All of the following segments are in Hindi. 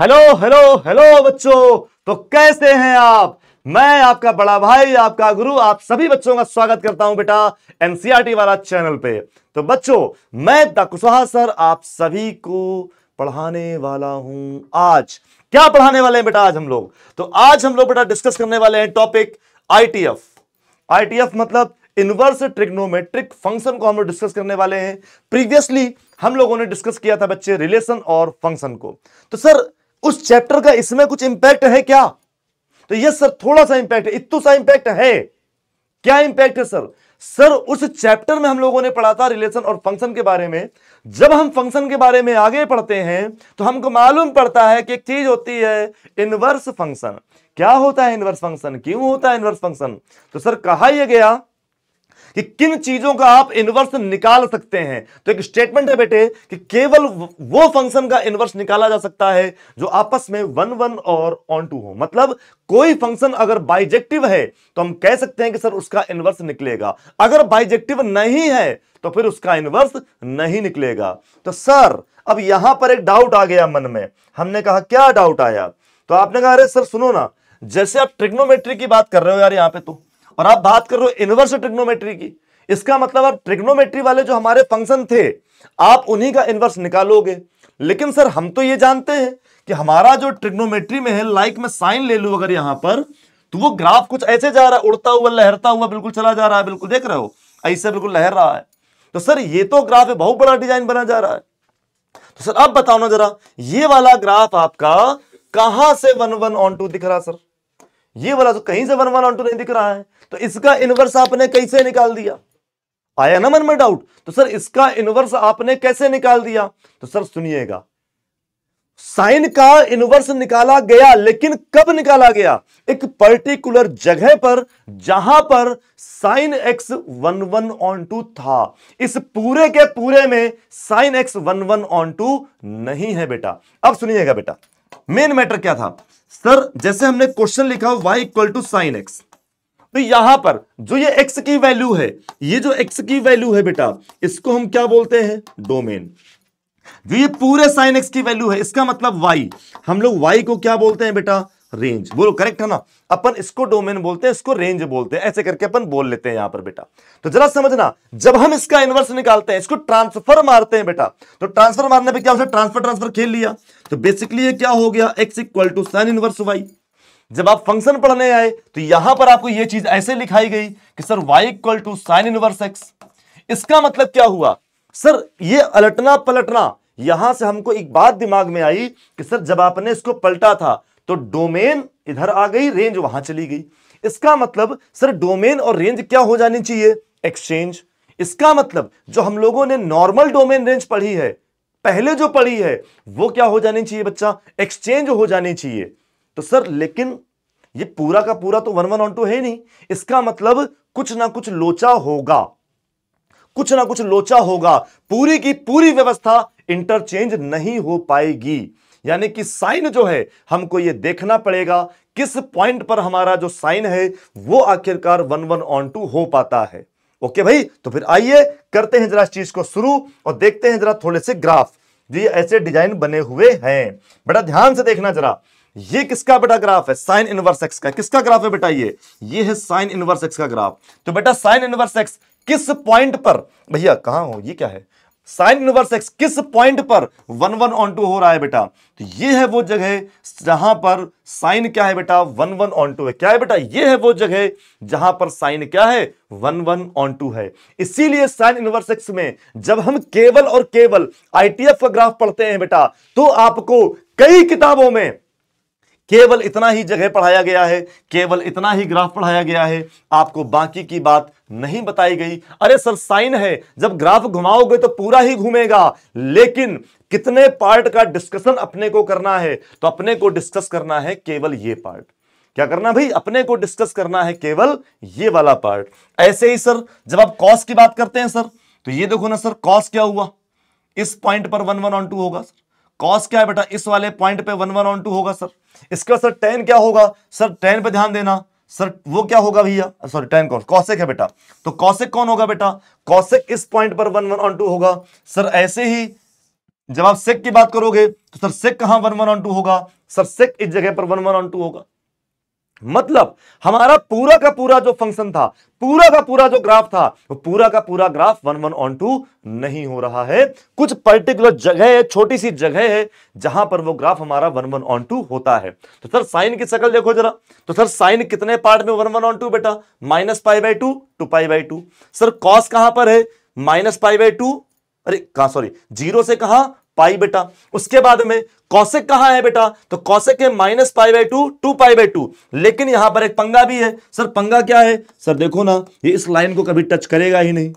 हेलो हेलो हेलो बच्चों तो कैसे हैं आप मैं आपका बड़ा भाई आपका गुरु आप सभी बच्चों का स्वागत करता हूं बेटा एनसीआरटी e वाला चैनल पे तो बच्चों मैं कुशवाहा सर आप सभी को पढ़ाने वाला हूं आज क्या पढ़ाने वाले हैं बेटा आज हम लोग तो आज हम लोग बेटा डिस्कस करने वाले हैं टॉपिक आईटीएफ आईटीएफ मतलब इनवर्स ट्रिग्नोमेट्रिक फंक्शन को हम लोग डिस्कस करने वाले हैं प्रीवियसली हम लोगों ने डिस्कस किया था बच्चे रिलेशन और फंक्शन को तो सर उस चैप्टर का इसमें कुछ इंपैक्ट है क्या तो यस सर थोड़ा सा इंपैक्ट है इतू सा इंपैक्ट है क्या इंपैक्ट है सर सर उस चैप्टर में हम लोगों ने पढ़ा था रिलेशन और फंक्शन के बारे में जब हम फंक्शन के बारे में आगे पढ़ते हैं तो हमको मालूम पड़ता है कि एक चीज होती है इनवर्स फंक्शन क्या होता है इनवर्स फंक्शन क्यों होता है इनवर्स फंक्शन तो सर कहा यह गया कि किन चीजों का आप इनवर्स निकाल सकते हैं तो एक स्टेटमेंट है बेटे कि केवल वो फंक्शन का इनवर्स निकाला जा सकता है जो आपस में वन वन और ऑन टू हो मतलब कोई फंक्शन अगर बाइजेक्टिव है तो हम कह सकते हैं कि सर उसका इनवर्स निकलेगा अगर बाइजेक्टिव नहीं है तो फिर उसका इनवर्स नहीं निकलेगा तो सर अब यहां पर एक डाउट आ गया मन में हमने कहा क्या डाउट आया तो आपने कहा अरे सर सुनो ना जैसे आप ट्रिग्नोमेट्री की बात कर रहे हो यार यहां पे तो और आप बात कर रहे हो इनवर्स ट्रिग्नोमेट्री की इसका मतलब आप ट्रिग्नोमेट्री वाले जो हमारे फंक्शन थे आप उन्हीं का इनवर्स निकालोगे लेकिन सर हम तो ये जानते हैं कि हमारा जो ट्रिग्नोमेट्री में है लाइक में साइन ले लू अगर यहां पर तो वो ग्राफ कुछ ऐसे जा रहा है उड़ता हुआ लहरता हुआ बिल्कुल चला जा रहा है बिल्कुल देख रहे हो ऐसे बिल्कुल लहर रहा है तो सर ये तो ग्राफ है बहुत बड़ा डिजाइन बना जा रहा है तो सर अब बताओ ना जरा ये वाला ग्राफ आपका कहां से वन वन ऑन टू दिख रहा सर ये वाला तो कहीं से वन वन ऑन नहीं दिख रहा है तो इसका इनवर्स आपने कैसे निकाल दिया आया ना मन में डाउट तो सर इसका इनवर्स आपने कैसे निकाल दिया तो सर सुनिएगा साइन का इनवर्स निकाला गया लेकिन कब निकाला गया एक पर्टिकुलर जगह पर जहां पर sine X one one onto था इस पूरे के पूरे में sine X one one onto नहीं है बेटा अब सुनिएगा बेटा मेन मैटर क्या था सर जैसे हमने क्वेश्चन लिखा Y equal to sine x तो यहां पर जो ये एक्स की वैल्यू है ये जो एक्स की वैल्यू है बेटा इसको हम क्या बोलते हैं डोमेन जो ये पूरे साइन एक्स की वैल्यू है इसका मतलब वाई हम लोग वाई को क्या बोलते हैं बेटा रेंज बोलो करेक्ट है ना अपन इसको डोमेन बोलते हैं इसको रेंज बोलते हैं ऐसे करके अपन बोल लेते हैं यहां पर बेटा तो जरा समझना जब हम इसका इनवर्स निकालते हैं इसको ट्रांसफर मारते हैं बेटा तो ट्रांसफर मारने पे क्या होता है ट्रांसफर ट्रांसफर खेल लिया तो बेसिकली ये क्या हो गया X equal to sine inverse Y जब आप फंक्शन पढ़ने आए तो यहां पर आपको यह चीज ऐसे लिखाई गई कि sir Y equal to sine inverse x इसका मतलब क्या हुआ सर ये अलटना पलटना यहां से हमको एक बात दिमाग में आई कि सर जब आपने इसको पलटा था तो डोमेन इधर आ गई रेंज वहां चली गई इसका मतलब सर डोमेन और रेंज क्या हो जानी चाहिए एक्सचेंज इसका मतलब जो हम लोगों ने नॉर्मल डोमेन रेंज पढ़ी है पहले जो पढ़ी है वो क्या हो जानी चाहिए बच्चा एक्सचेंज हो जानी चाहिए तो सर लेकिन ये पूरा का पूरा तो वन वन ऑन टू है नहीं इसका मतलब कुछ ना कुछ लोचा होगा कुछ ना कुछ लोचा होगा पूरी की पूरी व्यवस्था इंटरचेंज नहीं हो पाएगी यानी कि साइन जो है हमको ये देखना पड़ेगा किस पॉइंट पर हमारा जो साइन है वो आखिरकार वन वन ऑन टू हो पाता है ओके भाई तो फिर आइए करते हैं जरा इस चीज को शुरू और देखते हैं जरा थोड़े से ग्राफ ये ऐसे डिजाइन बने हुए हैं बड़ा ध्यान से देखना जरा ये किसका बेटा ग्राफ है साइन इनवर्स एक्स का किसका ग्राफ है बेटा ये ये है साइन इनवर्स एक्स का ग्राफ तो बेटा साइन इनवर्स एक्स किस पॉइंट पर भैया कहा हो ये क्या है साइन इनवर्स एक्स किस पॉइंट पर वन वन ऑन टू हो रहा है बेटा तो ये है वो जगह जहां पर साइन क्या है बेटा वन वन ऑन टू है क्या है बेटा ये है वो जगह जहां पर साइन क्या है वन वन ऑन टू है इसीलिए साइन इनवर्स एक्स में जब हम केवल और केवल आईटीएफ का ग्राफ पढ़ते हैं बेटा तो आपको कई किताबों में केवल इतना ही जगह पढ़ाया गया है केवल इतना ही ग्राफ पढ़ाया गया है आपको बाकी की बात नहीं बताई गई अरे सर साइन है जब ग्राफ घुमाओगे तो पूरा ही घूमेगा लेकिन कितने पार्ट का डिस्कशन अपने को करना है तो अपने को डिस्कस करना है केवल ये पार्ट क्या करना भाई अपने को डिस्कस करना है केवल ये वाला पार्ट ऐसे ही सर जब आप कॉस की बात करते हैं सर तो ये देखो ना सर कॉस क्या हुआ इस पॉइंट पर वन वन ऑन टू होगा सर कॉस क्या है बेटा इस वाले पॉइंट पे वन वन ऑन टू होगा सर इसके बाद सर टेन क्या होगा सर टेन पे ध्यान देना सर वो क्या होगा भैया सॉरी टेन कॉस कौशिक है बेटा तो कौशिक कौन होगा बेटा कौशिक इस पॉइंट पर वन वन ऑन टू होगा सर ऐसे ही जब आप सिक की बात करोगे तो सर सिक कहां वन वन ऑन टू होगा सर सिक इस जगह पर वन वन ऑन टू होगा मतलब हमारा पूरा का पूरा जो फंक्शन था पूरा का पूरा जो ग्राफ था वो पूरा का पूरा graph one one onto नहीं हो रहा है कुछ पर्टिकुलर जगह है छोटी सी जगह है जहां पर वो ग्राफ हमारा वन वन ऑन टू होता है तो सर साइन की शकल देखो जरा तो सर साइन कितने पार्ट में वन वन ऑन टू बेटा minus pi by two to pi by two sir cos कहां पर है माइनस पाई बाई टू अरे कहा सॉरी जीरो से कहा पाई बेटा उसके बाद में कौशिक कहाँ है बेटा तो कौशिक है minus pi by two to pi by two लेकिन यहां पर एक पंगा भी है सर पंगा क्या है सर देखो ना ये इस लाइन को कभी टच करेगा ही नहीं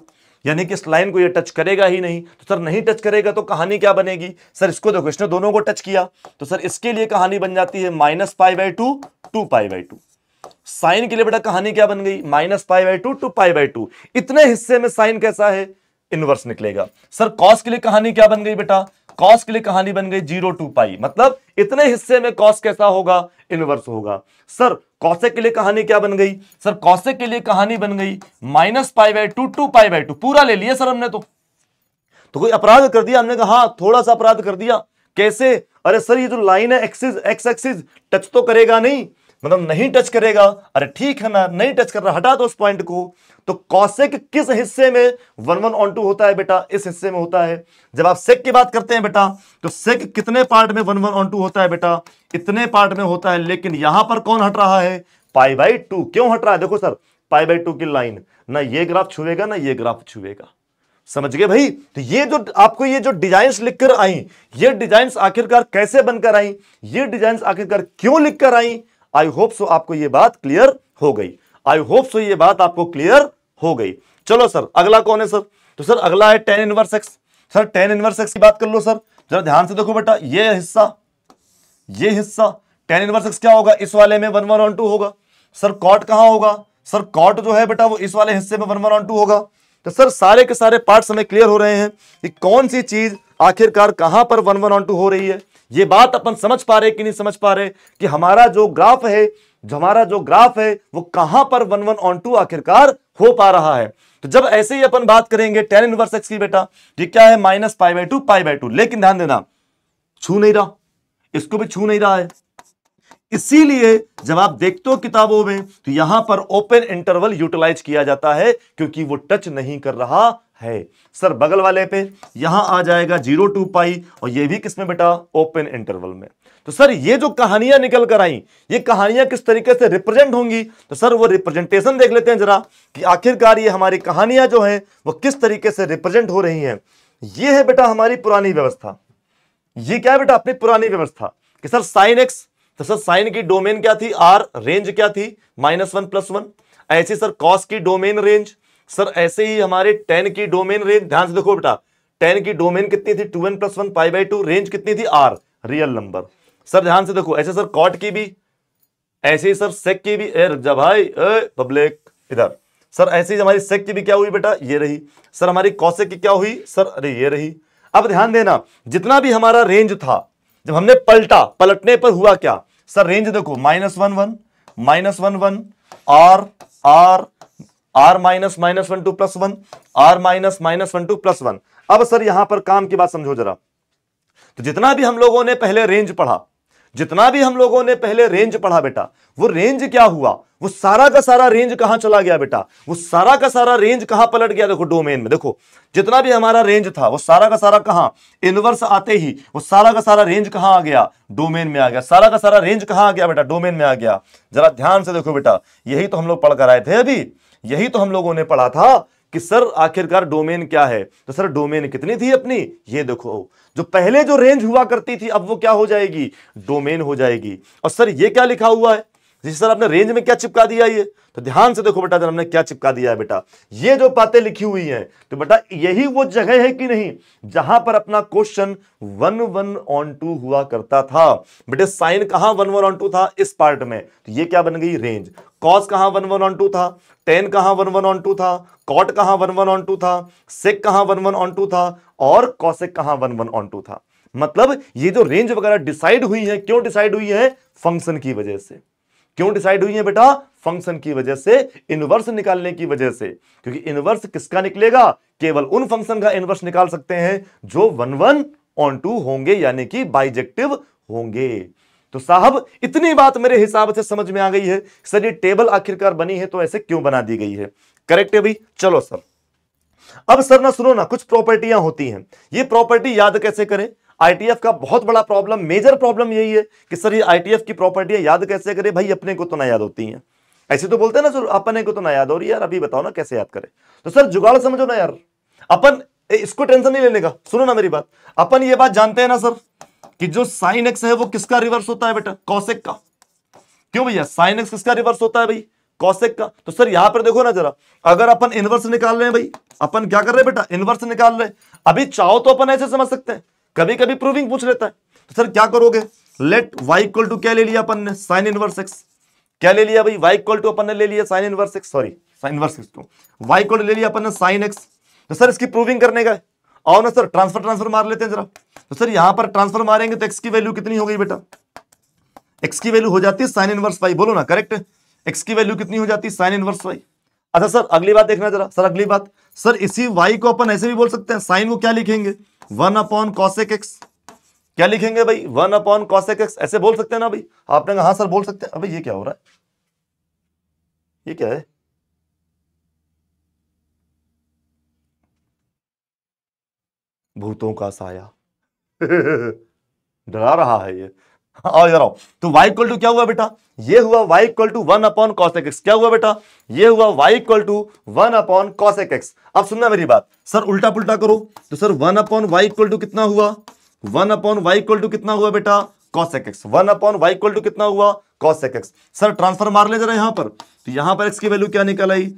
यानी कि इस लाइन को ये टच करेगा ही नहीं तो सर नहीं टच करेगा तो कहानी क्या बनेगी सर इसको देखो इसने दोनों को टच किया तो सर इसके लिए कहानी बन जाती है minus pi by two to pi by two sine के लिए बेटा कहानी क्या बन गई minus pi by two to pi by two इतने हिस्से में साइन कैसा है इनवर्स निकलेगा सर कॉस के लिए कहानी क्या बन गई बेटा कॉस के लिए कहानी बन गई जीरो टू पाई मतलब इतने हिस्से में कॉस कैसा होगा इनवर्स होगा सर कौसे के लिए कहानी क्या बन गई सर कौसे के लिए कहानी बन गई minus pi by two to pi by two पूरा ले लिया सर हमने तो तो कोई अपराध कर दिया हमने कहा हाँ, थोड़ा सा अपराध कर दिया कैसे अरे सर ये जो लाइन है एक्सिस एक्स एक्सिस टच तो करेगा नहीं मतलब नहीं टच करेगा अरे ठीक है ना नहीं टच कर रहा हटा दो उस पॉइंट को तो कौशिक किस हिस्से में वन वन ऑन टू होता है बेटा इस हिस्से में होता है जब आप सेक की बात करते हैं बेटा तो सेक कितने पार्ट में वन वन ऑन टू होता है बेटा इतने पार्ट में होता है लेकिन यहां पर कौन हट रहा है पाई बाई टू क्यों हट रहा है देखो सर पाई बाई टू की लाइन ना ये ग्राफ छुएगा ना ये ग्राफ छुएगा समझ गए भाई तो ये जो आपको ये जो डिजाइन लिखकर आई ये डिजाइन आखिरकार कैसे बनकर आई ये डिजाइन आखिरकार क्यों लिखकर आई आई होप सो आपको ये बात क्लियर हो गई आई होप सो ये बात आपको क्लियर हो गई चलो सर अगला कौन है सर तो सर अगला है tan inverse X sir tan inverse x की बात कर लो सर जरा ध्यान से देखो बेटा ये हिस्सा ये हिस्सा टेन इनवर्स एक्स क्या होगा इस वाले में वन वन वन टू होगा सर कॉट कहां होगा सर कॉट जो है बेटा वो इस वाले हिस्से में वन वन वन टू होगा तो सर सारे के सारे पार्ट्स हमें क्लियर हो रहे हैं कि कौन सी चीज आखिरकार कहां पर वन वन वन टू हो रही है ये बात अपन समझ पा रहे कि नहीं समझ पा रहे कि हमारा जो ग्राफ है जो हमारा जो ग्राफ है वो कहां पर वन वन ऑन टू आखिरकार हो पा रहा है तो जब ऐसे ही अपन बात करेंगे टेन इनवर्स एक्स की बेटा ये क्या है minus pi by two pi by two लेकिन ध्यान देना छू नहीं रहा इसको भी छू नहीं रहा है इसीलिए जब आप देखते हो किताबों में तो यहां पर ओपन इंटरवल यूटिलाइज किया जाता है क्योंकि वो टच नहीं कर रहा है सर बगल वाले पे यहां आ जाएगा जीरो टू पाई और ये भी किसमें बेटा ओपन इंटरवल में तो सर ये जो कहानियां निकल कर आई ये कहानियां किस तरीके से रिप्रेजेंट होंगी तो सर वो रिप्रेजेंटेशन देख लेते हैं जरा कि आखिरकार ये हमारी कहानियां जो हैं वो किस तरीके से रिप्रेजेंट हो रही हैं ये है बेटा हमारी पुरानी व्यवस्था ये क्या बेटा अपनी पुरानी व्यवस्था कि सर साइन एक्स तो सर साइन की डोमेन क्या थी आर रेंज क्या थी माइनस वन प्लस वन ऐसी सर कॉस की डोमेन रेंज सर ऐसे ही हमारे टेन की डोमेन रेंज ध्यान से देखो बेटा टेन की डोमेन कितनी थी two n plus one five by two range कितनी थी आर रियल नंबर सर ध्यान से देखो ऐसे सर कॉट की भी ऐसे ही सर सेक की भी ए जा भाई ए पब्लिक इधर सर ऐसे ही हमारी सेक की भी क्या हुई बेटा ये रही सर हमारी कौशिक की क्या हुई सर अरे ये रही अब ध्यान देना जितना भी हमारा रेंज था जब हमने पलटा पलटने पर हुआ क्या सर रेंज देखो minus one one minus one one R R R minus minus one two plus one R minus minus one two plus one अब सर यहां पर काम की बात समझो जरा तो जितना भी हम लोगों ने पहले रेंज पढ़ा जितना भी हम लोगों ने पहले रेंज पढ़ा बेटा वो रेंज क्या हुआ वो सारा का सारा रेंज कहां चला गया बेटा वो सारा का सारा रेंज कहां पलट गया देखो डोमेन में देखो जितना भी हमारा रेंज था वो सारा का सारा कहां इनवर्स आते ही वो सारा का सारा रेंज कहां आ गया डोमेन में आ गया सारा का सारा रेंज कहां आ गया बेटा डोमेन में आ गया जरा ध्यान से देखो बेटा यही तो हम लोग पढ़कर आए थे अभी यही तो हम लोगों ने पढ़ा था कि सर आखिरकार डोमेन क्या है तो सर डोमेन कितनी थी अपनी ये देखो जो पहले जो रेंज हुआ करती थी अब वो क्या हो जाएगी डोमेन हो जाएगी और सर ये क्या लिखा हुआ है जिस सर आपने रेंज में क्या चिपका दिया ये तो ध्यान से देखो बेटा हमने क्या चिपका दिया है बेटा ये जो बातें लिखी हुई हैं तो बेटा यही वो जगह है कि नहीं जहां पर अपना question one one onto हुआ करता था बेटे साइन कहां वन वन ऑन टू था इस पार्ट में तो ये क्या बन गई रेंज कॉस कहाँ वन वन ऑन टू था टेन कहाँ वन वन ऑन टू था कॉट कहाँ वन वन ऑन टू था सेक कहाँ वन वन ऑन टू था और कॉसेक कहाँ वन वन ऑन टू था मतलब ये जो रेंज वगैरह डिसाइड हुई है क्यों डिसाइड हुई है फंक्शन की वजह से क्यों डिसाइड हुई है बेटा फंक्शन की वजह से इनवर्स निकालने की वजह से क्योंकि इनवर्स किसका निकलेगा केवल उन फंक्शन का इनवर्स निकाल सकते हैं जो वन वन ऑन टू होंगे यानी कि बाइजेक्टिव होंगे तो साहब इतनी बात मेरे हिसाब से समझ में आ गई है सर ये टेबल आखिरकार बनी है तो ऐसे क्यों बना दी गई है करेक्ट है भाई चलो सर अब सर ना सुनो ना कुछ प्रॉपर्टियां होती हैं ये प्रॉपर्टी याद कैसे करें आईटीएफ का बहुत बड़ा प्रॉब्लम मेजर प्रॉब्लम यही है कि सर ये आईटीएफ की प्रॉपर्टियां याद कैसे करें भाई अपने को तो ना याद होती हैं ऐसे तो बोलते हैं ना सर अपने को तो ना याद हो रही यार अभी बताओ ना कैसे याद करें तो सर जुगाड़ समझो ना यार अपन इसको टेंशन नहीं लेने का सुनो ना मेरी बात अपन ये बात जानते हैं ना सर कि जो साइन एक्स है वो किसका रिवर्स होता है बेटा कॉसेक का क्यों भैया साइन एक्स किसका रिवर्स होता है भाई कॉसेक का तो सर यहां पर देखो ना जरा अगर अपन इनवर्स निकाल रहे हैं भाई अपन क्या कर रहे हैं बेटा इनवर्स निकाल रहे हैं अभी चाहो तो अपन ऐसे समझ सकते हैं कभी कभी प्रूविंग पूछ लेता है तो सर क्या करोगे लेट वाई इक्वल टू क्या ले लिया अपन ने साइन इनवर्स एक्स क्या ले लिया भाई वाई इक्वल टू अपन ने ले लिया sine inverse x sorry sine inverse x to y equal ले लिया अपन ने साइन एक्स तो सर इसकी प्रूविंग करने का है आओ ना सर ट्रांसफर ट्रांसफर मार लेते हैं जरा तो सर यहां पर ट्रांसफर मारेंगे तो एक्स की वैल्यू कितनी हो गई बेटा एक्स की वैल्यू हो जाती है साइन इनवर्स वाई बोलो ना करेक्ट एक्स की वैल्यू कितनी हो जाती है साइन इनवर्स वाई अच्छा सर अगली बात देखना जरा सर अगली बात सर इसी वाई को अपन ऐसे भी बोल सकते हैं साइन वो क्या लिखेंगे वन अपॉन कॉसेक एक्स क्या लिखेंगे भाई वन अपॉन कॉसेक एक्स ऐसे बोल सकते हैं ना भाई आपने कहा हाँ सर बोल सकते हैं अभी ये क्या हो रहा है ये क्या है भूतों का साया डरा रहा है ये आओ इधर आओ तो y इक्वल टू क्या हुआ बेटा ये हुआ y equal to one upon cos x क्या हुआ बेटा ये हुआ y equal to one upon cos x अब सुनना मेरी बात सर उल्टा पुल्टा करो तो sir one upon y equal to कितना हुआ one upon y equal to कितना हुआ बेटा cos x one upon y equal to कितना हुआ कॉस एक्स सर ट्रांसफर मार ले जरा यहां पर तो यहां पर एक्स की वैल्यू क्या निकल आई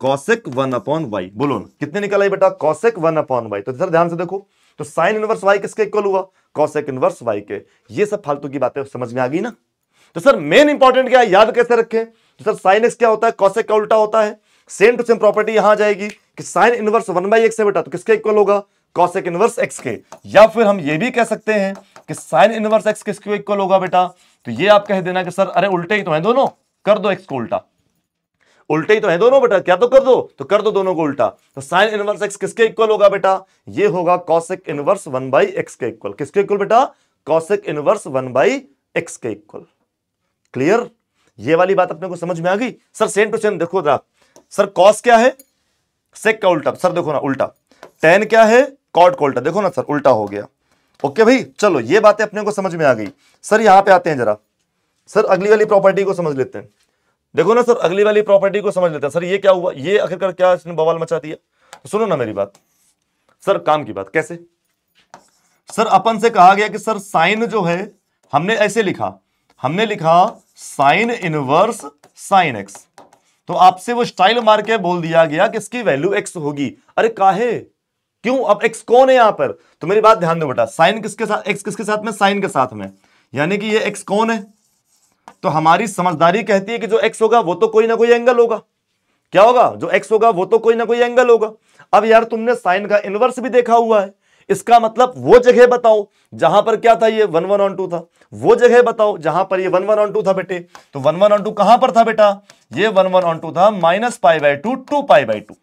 कॉसेक वन अपॉन वाई बोलो ना कितने निकल आई बेटा कॉसेक वन अपॉन वाई तो ध्यान से देखो तो साइन इनवर्स वाई किसके इक्वल हुआ कॉसेक इनवर्स वाई के ये सब फालतू की बातें समझ में आ गई ना तो सर मेन इंपॉर्टेंट क्या है याद कैसे रखें तो सर साइन एक्स क्या होता है कॉसेक का उल्टा होता है सेम टू सेम प्रॉपर्टी यहां आ जाएगी कि sine inverse one by x है बेटा तो किसके इक्वल होगा कॉसेक इनवर्स एक्स के या फिर हम ये भी कह सकते हैं कि साइन इनवर्स एक्स किसके इक्वल होगा बेटा तो ये आप कह देना कि सर अरे उल्टे ही तो है दोनों कर दो एक्स को उल्टा उल्टे ही तो है दोनों बेटा क्या तो कर दो तो कर दो दोनों को उल्टा तो साइन इनवर्स एक्स किसके इक्वल होगा बेटा ये होगा cosec inverse one by x के इक्वल किसके इक्वल बेटा cosec inverse one by x के इक्वल क्लियर ये वाली बात अपने को समझ में आ गई सर सेम टू सेम देखो जरा सर कॉस क्या है सेक का उल्टा सर देखो ना उल्टा टेन क्या है कॉट का उल्टा देखो ना सर उल्टा हो गया ओके भाई चलो ये बातें अपने को समझ में आ गई सर यहां पे आते हैं जरा सर अगली वाली प्रॉपर्टी को समझ लेते हैं देखो ना सर अगली वाली प्रॉपर्टी को समझ लेते हैं सर ये क्या हुआ ये आखिरकार क्या इसने बवाल मचा दिया तो सुनो ना मेरी बात सर काम की बात कैसे सर अपन से कहा गया कि सर साइन जो है हमने ऐसे लिखा हमने लिखा साइन इनवर्स साइन एक्स तो आपसे वो स्टाइल मार के बोल दिया गया कि इसकी वैल्यू एक्स होगी अरे काहे क्यों अब एक्स कौन है यहां पर तो मेरी बात ध्यान दो बेटा साइन किसके साथ एक्स किसके साथ में साइन के साथ में यानी कि ये एक्स कौन है तो हमारी समझदारी कहती है कि जो एक्स होगा वो तो कोई ना कोई एंगल होगा क्या होगा जो एक्स होगा वो तो कोई ना कोई एंगल होगा अब यार तुमने साइन का इनवर्स भी देखा हुआ है इसका मतलब वो जगह बताओ जहां पर क्या था ये वन वन ऑन टू था वो जगह बताओ जहां पर ये वन वन ऑन टू था बेटे तो वन वन ऑन टू कहां पर था बेटा ये वन वन ऑन टू था minus pi by two to pi by two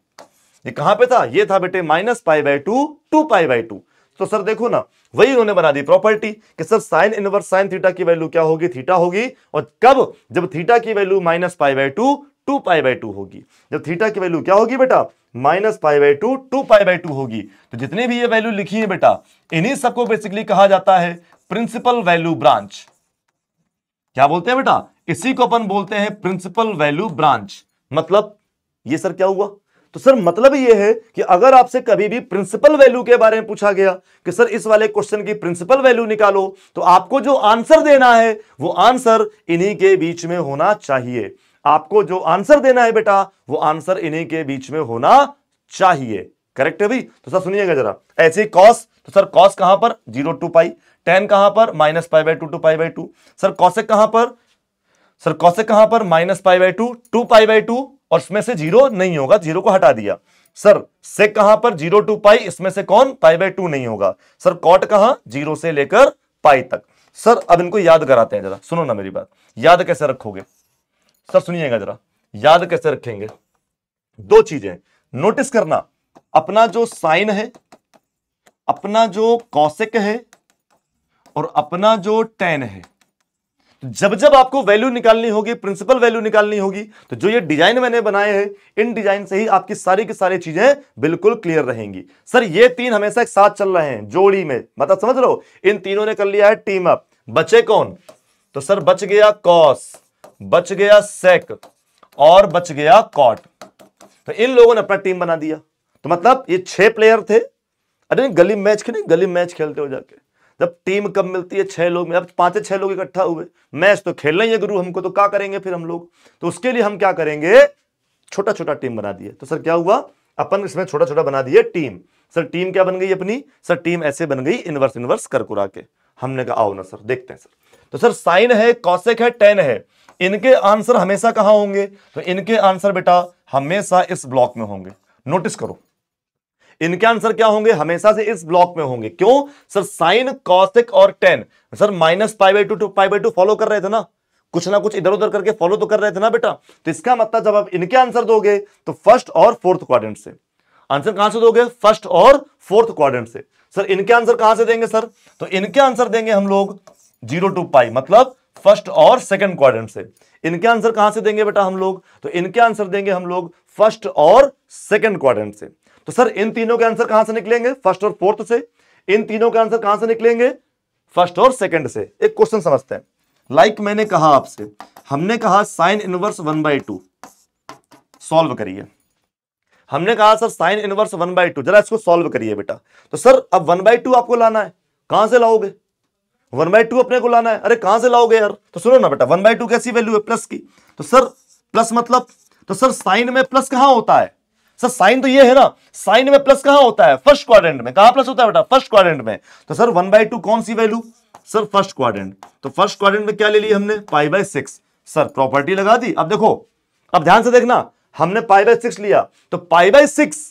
ये कहां पे था ये था बेटे minus pi by two to pi by two तो सर देखो ना वही उन्होंने बना दी प्रॉपर्टी कि sir sine inverse sine theta की वैल्यू क्या होगी थीटा होगी और कब जब थीटा की value minus pi by two to pi by two होगी जब थीटा की वैल्यू क्या होगी बेटा minus pi by two to pi by two होगी तो जितने भी ये वैल्यू लिखी है बेटा इन्हीं सबको बेसिकली कहा जाता है प्रिंसिपल वैल्यू ब्रांच क्या बोलते हैं बेटा इसी को अपन बोलते हैं प्रिंसिपल वैल्यू ब्रांच मतलब ये सर क्या हुआ तो सर मतलब ये है कि अगर आपसे कभी भी प्रिंसिपल वैल्यू के बारे में पूछा गया कि सर इस वाले क्वेश्चन की प्रिंसिपल वैल्यू निकालो तो आपको जो आंसर देना है वो आंसर इन्हीं के बीच में होना चाहिए आपको जो आंसर देना है बेटा वो आंसर इन्हीं के बीच में होना चाहिए करेक्ट है भाई तो सर सुनिएगा जरा ऐसे कॉस तो सर कॉस कहां पर जीरो टू पाई टेन कहां पर minus pi by two to pi by two sir cosec कहां पर सर कौशिक कहां पर minus pi by two to pi by two और इसमें से जीरो नहीं होगा जीरो को हटा दिया सर सेक कहां पर जीरो टू पाई इसमें से कौन पाई बाई टू नहीं होगा सर कॉट कहां जीरो से लेकर पाई तक सर अब इनको याद कराते हैं जरा सुनो ना मेरी बात याद कैसे रखोगे सर सुनिएगा जरा याद कैसे रखेंगे दो चीजें नोटिस करना अपना जो साइन है अपना जो कौशिक है और अपना जो टेन है जब जब आपको वैल्यू निकालनी होगी प्रिंसिपल वैल्यू निकालनी होगी तो जो ये डिजाइन मैंने बनाए हैं इन डिजाइन से ही आपकी सारी की सारी चीजें बिल्कुल क्लियर रहेंगी सर ये तीन हमेशा एक साथ चल रहे हैं जोड़ी में मतलब समझ लो इन तीनों ने कर लिया है टीम अप बचे कौन तो सर बच गया कॉस बच गया सेक और बच गया कॉट तो इन लोगों ने अपना टीम बना दिया तो मतलब ये छह प्लेयर थे अरे गली मैच खेले गली मैच खेलते हो जाके जब टीम कब मिलती है छह लोग में अब पांच छह लोग इकट्ठा हुए मैच तो खेलना ही है गुरु हमको तो क्या करेंगे फिर हम लोग तो उसके लिए हम क्या करेंगे छोटा छोटा टीम बना दिए तो सर क्या हुआ अपन इसमें छोटा छोटा बना दिए टीम सर टीम क्या बन गई अपनी सर टीम ऐसे बन गई इनवर्स इनवर्स कर कुरा के हमने कहा आओ ना सर देखते हैं सर तो सर साइन है कौशिक है टेन है इनके आंसर हमेशा कहां होंगे तो इनके आंसर बेटा हमेशा इस ब्लॉक में होंगे नोटिस करो इनके आंसर क्या होंगे हमेशा से इस ब्लॉक में होंगे क्यों सर साइन कॉस्टिक और tan sir minus pi by two to pi by two follow कर रहे थे ना कुछ ना कुछ इधर उधर करके फॉलो तो कर रहे थे ना बेटा तो इसका मतलब जब आप इनके आंसर दोगे तो फर्स्ट और फोर्थ क्वाड्रेंट से आंसर कहां से दोगे फर्स्ट और फोर्थ क्वाड्रेंट से सर इनके आंसर कहां से देंगे सर तो इनके आंसर देंगे हम लोग जीरो टू पाई मतलब फर्स्ट और सेकंड क्वाड्रेंट से इनके आंसर कहां से देंगे बेटा हम लोग तो इनके आंसर देंगे हम लोग फर्स्ट और सेकंड क्वाड्रेंट से तो सर इन तीनों के आंसर कहां से निकलेंगे फर्स्ट और फोर्थ से इन तीनों के आंसर कहां से निकलेंगे फर्स्ट और सेकंड से एक क्वेश्चन समझते हैं लाइक like मैंने कहा आपसे हमने कहा sine inverse one by two solve करिए हमने कहा sir sine inverse one by two जरा इसको सॉल्व करिए बेटा तो सर अब वन बाई टू आपको लाना है कहां से लाओगे वन बाई टू अपने को लाना है अरे कहां से लाओगे यार तो सुनो ना बेटा वन बाई टू कैसी वैल्यू है प्लस की तो सर प्लस मतलब तो सर साइन में प्लस कहां होता है सर साइन तो ये है ना साइन में प्लस कहां होता है फर्स्ट क्वारेंट में कहा प्लस होता है बेटा फर्स्ट क्वाड्रेंट में तो सर वन बाई टू कौन सी वैल्यू सर फर्स्ट क्वाड्रेंट तो फर्स्ट क्वाड्रेंट में क्या ले लिया हमने pi by six sir property लगा दी अब देखो अब ध्यान से देखना हमने पाई बाय सिक्स लिया तो पाई बाय सिक्स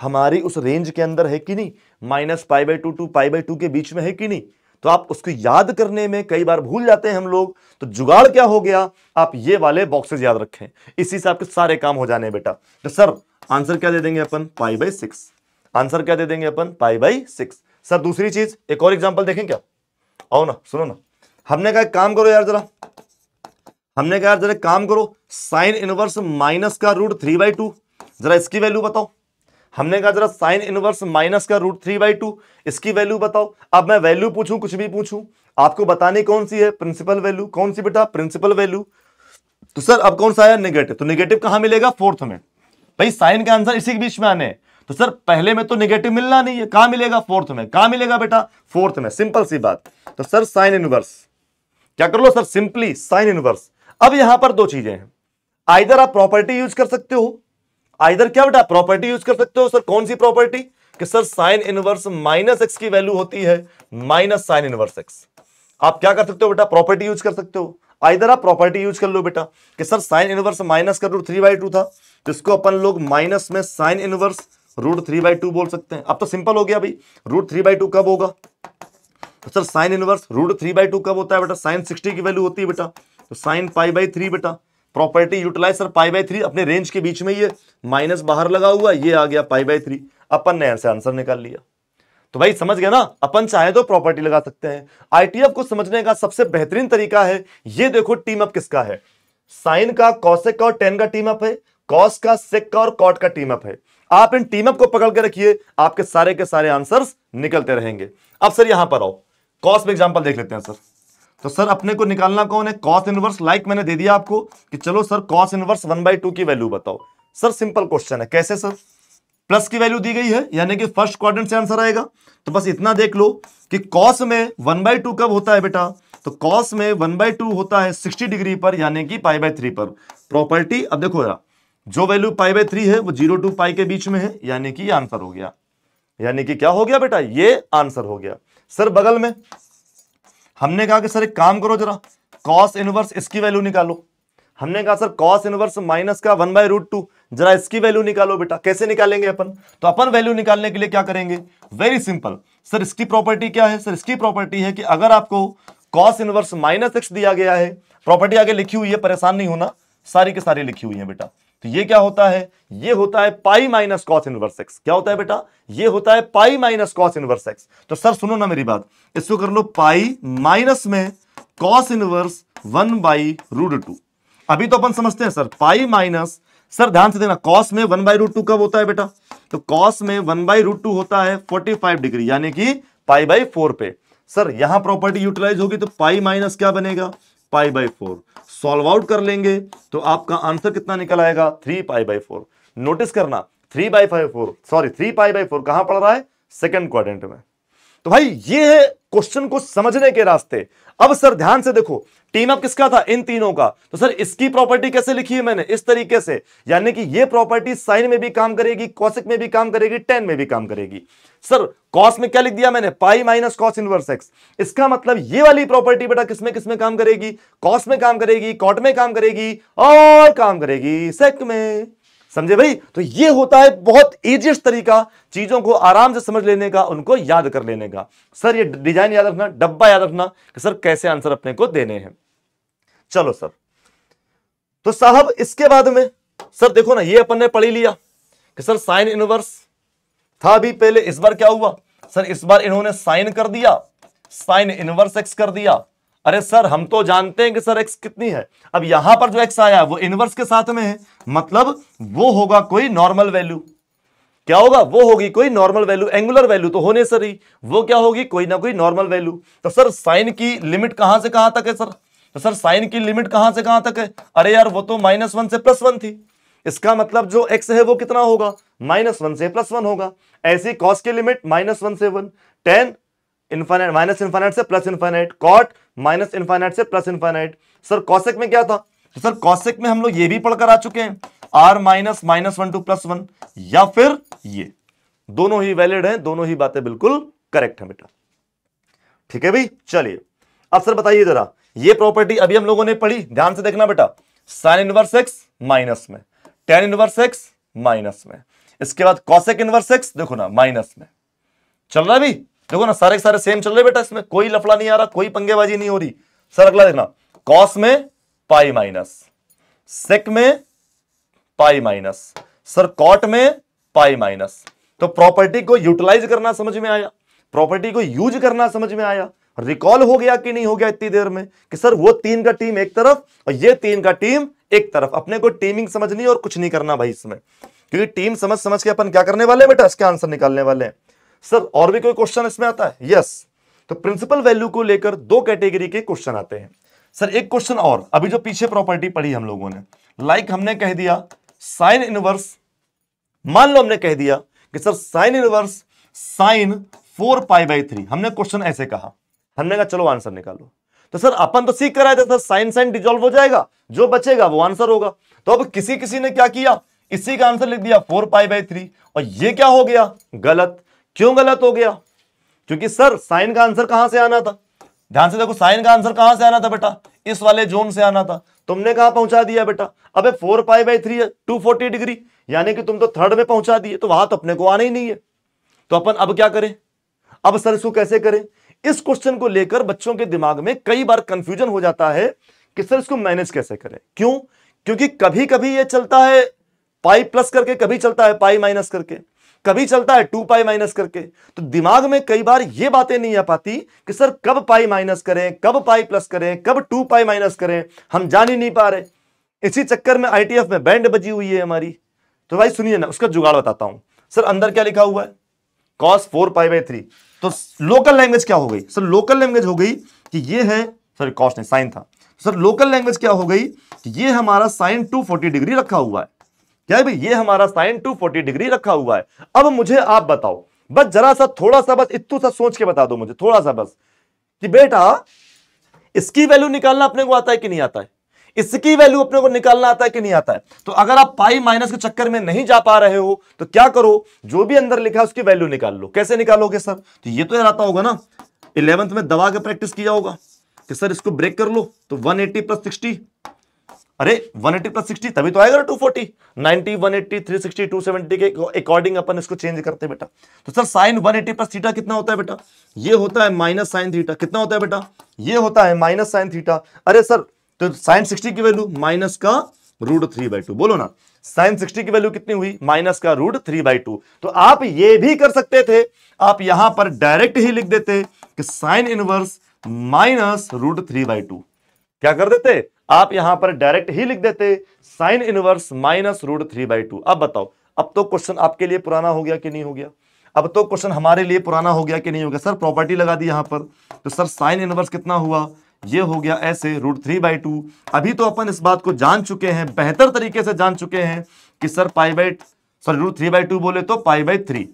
हमारी उस रेंज के अंदर है कि नहीं minus pi by two to pi by two के बीच में है कि नहीं तो आप उसको याद करने में कई बार भूल जाते हैं हम लोग तो जुगाड़ क्या हो गया आप ये वाले बॉक्सेस याद रखें इसी से आपके सारे काम हो जाने बेटा तो सर आंसर क्या दे देंगे अपन पाई बाई सिक्स आंसर क्या दे देंगे अपन पाई बाई सिक्स सर दूसरी चीज एक और एग्जाम्पल देखें क्या आओ ना सुनो ना हमने कहा काम करो यार जरा हमने कहा यार जरा काम करो साइन इनवर्स माइनस का रूट थ्री बाई टू जरा इसकी वैल्यू बताओ हमने कहा जरा साइन इनवर्स माइनस का रूट थ्री बाई टू इसकी वैल्यू बताओ अब मैं वैल्यू पूछूं कुछ भी पूछूं आपको बताने कौन सी है प्रिंसिपल वैल्यू कौन सी बेटा प्रिंसिपल वैल्यू तो सर अब कौन सा आया निगेटिव तो निगेटिव कहां मिलेगा फोर्थ में भाई साइन का आंसर इसी के बीच में आने तो सर पहले में तो निगेटिव मिलना नहीं है कहां मिलेगा फोर्थ में कहां मिलेगा बेटा फोर्थ में सिंपल सी बात तो सर साइन इनवर्स क्या कर लो सर सिंपली साइन इनवर्स अब यहां पर दो चीजें हैं आइदर आप प्रॉपर्टी यूज कर सकते हो आइधर क्या बेटा प्रॉपर्टी यूज कर सकते हो सर कौन सी प्रॉपर्टी कि sir sine inverse minus x की वैल्यू होती है माइनस साइन इनवर्स एक्स आप क्या कर सकते हो बेटा प्रॉपर्टी यूज कर सकते हो आइधर आप प्रॉपर्टी यूज कर लो बेटा कि सर साइन इनवर्स माइनस का रूट थ्री बाई टू था जिसको अपन लोग माइनस में sine inverse root three by two बोल सकते हैं अब तो सिंपल हो गया भाई रूट थ्री बाई टू कब होगा तो sir sine inverse root three by two कब होता है बेटा साइन सिक्सटी की वैल्यू होती है बेटा तो साइन पाई बाई थ्री बेटा property utilise sir pi by three अपने रेंज के बीच में ये माइनस बाहर लगा हुआ ये आ गया पाई बाई थ्री अपन ने ऐसे आंसर निकाल लिया तो भाई समझ गया ना अपन चाहे तो प्रॉपर्टी लगा सकते हैं आईटीएफ को समझने का सबसे बेहतरीन तरीका है ये देखो टीम अप किसका है साइन का कौशिक का और टेन का टीम अप है कॉस का सिक का और कॉट का टीम अप है आप इन टीम अप को पकड़ के रखिए आपके सारे के सारे आंसर निकलते रहेंगे अब सर यहां पर आओ कॉस में एग्जाम्पल देख लेते हैं सर तो सर अपने को निकालना कौन है कॉस इनवर्स लाइक मैंने दे दिया आपको कि चलो sir cos inverse one by two की वैल्यू बताओ सर सिंपल क्वेश्चन है कैसे सर प्लस की वैल्यू दी गई है यानी कि फर्स्ट क्वाड्रेंट से आंसर आएगा तो बस इतना देख लो कि कॉस में वन बाई टू कब होता है बेटा तो कॉस में वन बाई टू होता है सिक्सटी डिग्री पर यानी कि पाई बाई थ्री पर प्रॉपर्टी अब देखो यार जो वैल्यू पाई बाई थ्री है वो जीरो टू पाई के बीच में है यानी कि आंसर हो गया यानी कि क्या हो गया बेटा ये आंसर हो गया सर बगल में हमने कहा कि सर एक काम करो जरा कॉस इनवर्स इसकी वैल्यू निकालो हमने कहा सर कॉस इनवर्स माइनस का वन बाय रूट टू जरा इसकी वैल्यू निकालो बेटा कैसे निकालेंगे अपन तो अपन वैल्यू निकालने के लिए क्या करेंगे वेरी सिंपल सर इसकी प्रॉपर्टी क्या है सर इसकी प्रॉपर्टी है कि अगर आपको कॉस इनवर्स माइनस एक्स दिया गया है प्रॉपर्टी आगे लिखी हुई है परेशान नहीं होना सारी के सारी लिखी हुई है बेटा तो ये क्या होता है ये होता है pi minus cos inverse x क्या होता है बेटा ये होता है pi minus cos inverse x तो सर सुनो ना मेरी बात इसको कर लो पाई माइनस में cos inverse one by root two अभी तो अपन समझते हैं सर पाई माइनस सर ध्यान से देना कॉस में वन बाई रूट टू कब होता है बेटा तो कॉस में वन बाई रूट टू होता है फोर्टी फाइव डिग्री यानी कि पाई बाई फोर पे सर यहां प्रॉपर्टी यूटिलाइज होगी तो पाई माइनस क्या बनेगा pi by four solve out कर लेंगे तो आपका आंसर कितना निकल आएगा three pi by four notice करना three by five four sorry three pi by four कहां पड़ रहा है सेकेंड क्वारेंट में तो भाई ये है क्वेश्चन को समझने के रास्ते अब सर ध्यान से देखो टीम अप किसका था इन तीनों का तो सर इसकी प्रॉपर्टी कैसे लिखी है मैंने इस तरीके से यानी कि ये प्रॉपर्टी साइन में भी काम करेगी कॉसिक में भी काम करेगी टेन में भी काम करेगी सर कॉस में क्या लिख दिया मैंने pi minus cos inverse x इसका मतलब ये वाली प्रॉपर्टी बेटा किसमें किसमें काम करेगी कॉस में काम करेगी कॉट में काम करेगी और काम करेगी सेक में समझे भाई तो ये होता है बहुत ईजिएस्ट तरीका चीजों को आराम से समझ लेने का उनको याद कर लेने का सर ये डिजाइन याद रखना डब्बा याद रखना कि सर कैसे आंसर अपने को देने हैं चलो सर तो साहब इसके बाद में सर देखो ना ये अपन ने पढ़ी लिया कि सर साइन इनवर्स था भी पहले इस बार क्या हुआ सर इस बार इन्होंने साइन कर दिया साइन इनवर्स एक्स कर दिया अरे सर हम तो जानते हैं कि सर एक्स कितनी है अब यहां पर जो एक्स आया वो इनवर्स के साथ में है मतलब वो होगा कोई नॉर्मल वैल्यू क्या होगा वो होगी कोई नॉर्मल वैल्यू एंगुलर वैल्यू तो होने सर ही वो क्या होगी कोई ना कोई नॉर्मल वैल्यू तो सर साइन की लिमिट कहां से कहां तक है सर तो सर साइन की लिमिट कहां से कहां तक है अरे यार वो तो माइनस वन से प्लस वन थी इसका मतलब जो एक्स है वो कितना होगा माइनस वन से प्लस वन होगा ऐसी कॉस की लिमिट माइनस वन से one tan infinite minus infinite से plus infinite cot minus infinite से प्लस इनफाइनाइट सर कौशिक में क्या था तो सर कौशिक में हम लोग ये भी पढ़कर आ चुके हैं R minus minus one two plus one या फिर ये दोनों ही वैलिड हैं दोनों ही बातें बिल्कुल करेक्ट है बेटा ठीक है भाई चलिए अब सर बताइए जरा ये प्रॉपर्टी अभी हम लोगों ने पढ़ी ध्यान से देखना बेटा साइन इनवर्स एक्स माइनस में टेन इनवर्स एक्स माइनस में इसके बाद कॉसेक इनवर्स एक्स देखो ना माइनस में चल रहा है अभी देखो ना सारे सारे सेम चल रहे बेटा इसमें कोई लफड़ा नहीं आ रहा कोई पंगेबाजी नहीं हो रही सर अगला देखना कॉस में पाई माइनस सेक में पाई माइनस सर कॉट में पाई माइनस तो प्रॉपर्टी को यूटिलाइज करना समझ में आया प्रॉपर्टी को यूज करना समझ में आया रिकॉल हो गया कि नहीं हो गया इतनी देर में कि सर वो तीन का टीम एक तरफ और ये तीन का टीम एक तरफ अपने को टीमिंग समझनी और कुछ नहीं करना भाई इसमें क्योंकि टीम समझ समझ के अपन क्या करने वाले बेटा इसके आंसर निकालने वाले हैं सर और भी कोई क्वेश्चन इसमें आता है यस तो प्रिंसिपल वैल्यू को लेकर दो कैटेगरी के क्वेश्चन आते हैं सर एक क्वेश्चन और अभी जो पीछे प्रॉपर्टी पढ़ी हम लोगों ने लाइक like हमने कह दिया साइन इनवर्स मान लो हमने कह दिया कि sir sine inverse sine four pi by three हमने क्वेश्चन ऐसे कहा हमने कहा चलो आंसर निकालो तो सर अपन तो सीख आए थे सर साइन साइन डिजोल्व हो जाएगा जो बचेगा वो आंसर होगा तो अब किसी किसी ने क्या किया इसी का आंसर लिख दिया फोर पाई बाई थ्री और ये क्या हो गया गलत क्यों गलत हो गया क्योंकि सर साइन का आंसर कहां से आना था ध्यान से देखो साइन का आंसर कहां से आना था बेटा इस वाले जोन से आना था तुमने कहा पहुंचा दिया बेटा अब four pi by three two forty degree यानी कि तुम तो थर्ड में पहुंचा दिए तो वहां तो अपने को आना ही नहीं है तो अपन अब क्या करें अब सर इसको कैसे करें इस क्वेश्चन को लेकर बच्चों के दिमाग में कई बार कंफ्यूजन हो जाता है कि सर इसको मैनेज कैसे करें क्यों क्योंकि कभी कभी ये चलता है पाई प्लस करके कभी चलता है पाई माइनस करके कभी चलता है टू पाई माइनस करके तो दिमाग में कई बार ये बातें नहीं आ पाती कि सर कब पाई माइनस करें कब पाई प्लस करें कब टू पाई माइनस करें हम जान ही नहीं पा रहे इसी चक्कर में आई में बैंड बजी हुई है हमारी तो भाई सुनिए ना उसका जुगाड़ बताता हूं सर अंदर क्या लिखा हुआ है cos four pi by three तो लोकल लैंग्वेज क्या हो गई सर लोकल लैंग्वेज हो गई कि ये है सॉरी कॉस नहीं साइन था सर लोकल लैंग्वेज क्या हो गई कि ये हमारा साइन टू फोर्टी डिग्री रखा हुआ है क्या भाई ये हमारा साइन टू फोर्टी डिग्री रखा हुआ है अब मुझे आप बताओ बस जरा सा थोड़ा सा बस इतू सा सोच के बता दो मुझे थोड़ा सा बस कि बेटा इसकी वैल्यू निकालना अपने को आता है कि नहीं आता है इसकी वैल्यू अपने को निकालना आता है कि नहीं आता है तो अगर आप पाई माइनस के चक्कर में नहीं जा पा रहे हो तो क्या करो जो भी अंदर लिखा है उसकी वैल्यू निकाल लो कैसे निकालोगे सर तो ये तो आता होगा ना इलेवंथ में दबा के प्रैक्टिस किया होगा कि सर इसको ब्रेक कर लो तो 180 एट्टी प्लस सिक्सटी अरे 180 प्लस 60 तभी तो आएगा 240 90 180 360 270 के अकॉर्डिंग अपन इसको चेंज करते हैं बेटा तो सर साइन 180 प्लस थीटा कितना होता है बेटा ये होता है माइनस साइन थीटा कितना होता है बेटा ये होता है माइनस साइन थीटा अरे सर तो साइन 60 की वैल्यू माइनस का रूट थ्री बाई टू बोलो ना साइन सिक्सटी की वैल्यू कितनी हुई माइनस का रूट थ्री बाई टू तो आप ये भी कर सकते थे आप यहां पर डायरेक्ट ही लिख देते कि sine inverse minus root three by two क्या कर देते आप यहां पर डायरेक्ट ही लिख देते sine inverse minus root three by two अब बताओ अब तो क्वेश्चन आपके लिए पुराना हो गया कि नहीं हो गया अब तो क्वेश्चन हमारे लिए पुराना हो गया कि नहीं हो गया सर प्रॉपर्टी लगा दी यहां पर तो सर साइन इनवर्स कितना हुआ ये हो गया ऐसे रूट थ्री बाई टू अभी तो अपन इस बात को जान चुके हैं बेहतर तरीके से जान चुके हैं कि sir pi by sorry root three by two बोले तो pi by three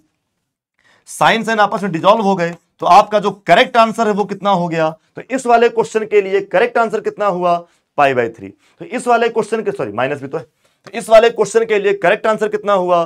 sine sine आपस में डिजोल्व हो गए तो आपका जो करेक्ट आंसर है वो कितना हो गया तो इस वाले क्वेश्चन के लिए करेक्ट आंसर कितना हुआ पाई बाई थ्री तो इस वाले क्वेश्चन के सॉरी माइनस भी तो है तो इस वाले क्वेश्चन के लिए करेक्ट आंसर कितना हुआ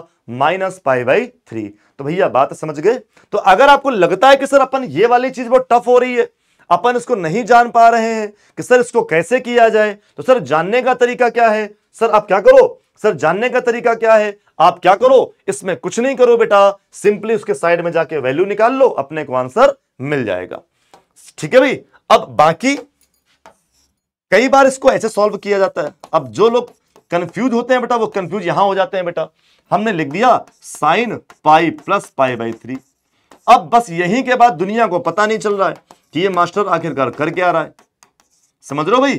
माइनस पाई बाई थ्री तो भैया बात समझ गए तो अगर आपको लगता है कि सर अपन ये वाली चीज बहुत टफ हो रही है अपन इसको नहीं जान पा रहे हैं कि सर इसको कैसे किया जाए तो सर जानने का तरीका क्या है सर आप क्या करो सर जानने का तरीका क्या है आप क्या करो इसमें कुछ नहीं करो बेटा सिंपली उसके साइड में जाके वैल्यू निकाल लो अपने को आंसर मिल जाएगा ठीक है भाई अब बाकी कई बार इसको ऐसे सॉल्व किया जाता है अब जो लोग कंफ्यूज होते हैं बेटा वो कंफ्यूज यहां हो जाते हैं बेटा हमने लिख दिया sine pi plus pi by three अब बस यहीं के बाद दुनिया को पता नहीं चल रहा है कि ये मास्टर आखिरकार कर क्या रहा है समझ रहे हो भाई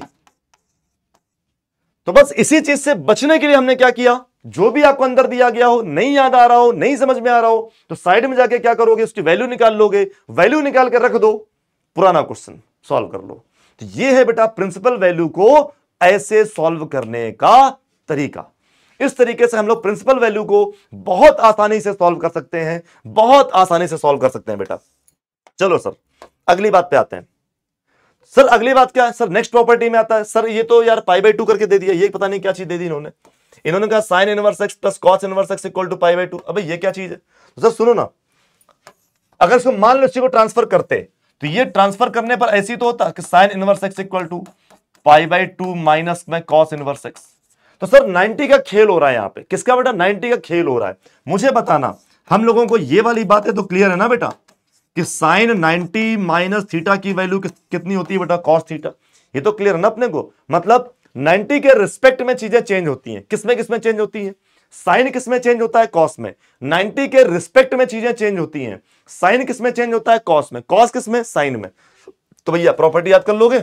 तो बस इसी चीज से बचने के लिए हमने क्या किया जो भी आपको अंदर दिया गया हो नहीं याद आ रहा हो नहीं समझ में आ रहा हो तो साइड में जाके क्या करोगे उसकी वैल्यू निकाल लोगे वैल्यू निकाल कर रख दो पुराना क्वेश्चन सॉल्व कर लो तो ये है बेटा प्रिंसिपल वैल्यू को ऐसे सॉल्व करने का तरीका इस तरीके से हम लोग प्रिंसिपल वैल्यू को बहुत आसानी से सॉल्व कर सकते हैं बहुत आसानी से सॉल्व कर सकते हैं बेटा चलो सर अगली बात पे आते हैं सर अगली बात क्या है सर नेक्स्ट प्रॉपर्टी में आता है सर ये तो यार पाई बाई टू करके दे दिया ये पता नहीं क्या चीज दे दी इन्होंने इन्होंने कहा sine inverse x plus cos inverse x equal to pi by two अभी ये क्या चीज है तो सर सुनो ना अगर इसको मान लो इसी को ट्रांसफर करते तो ये ट्रांसफर करने पर ऐसी तो होता कि sine inverse x equal to pi by two minus में कॉस इनवर्स एक्स तो सर 90 का खेल हो रहा है यहां पे किसका बेटा 90 का खेल हो रहा है मुझे बताना हम लोगों को ये वाली बात है तो क्लियर है ना बेटा कि साइन 90 माइनस थीटा की वैल्यू कितनी होती है बेटा कॉस थीटा ये तो क्लियर है ना अपने को मतलब 90 के रिस्पेक्ट में चीजें चेंज होती हैं किसमें किसमें चेंज होती है साइन किसमें चेंज होता है कॉस में नाइनटी के रिस्पेक्ट में चीजें चेंज होती हैं साइन किसमें चेंज होता है कॉस में कॉस किसमें साइन में तो भैया प्रॉपर्टी याद कर लोगे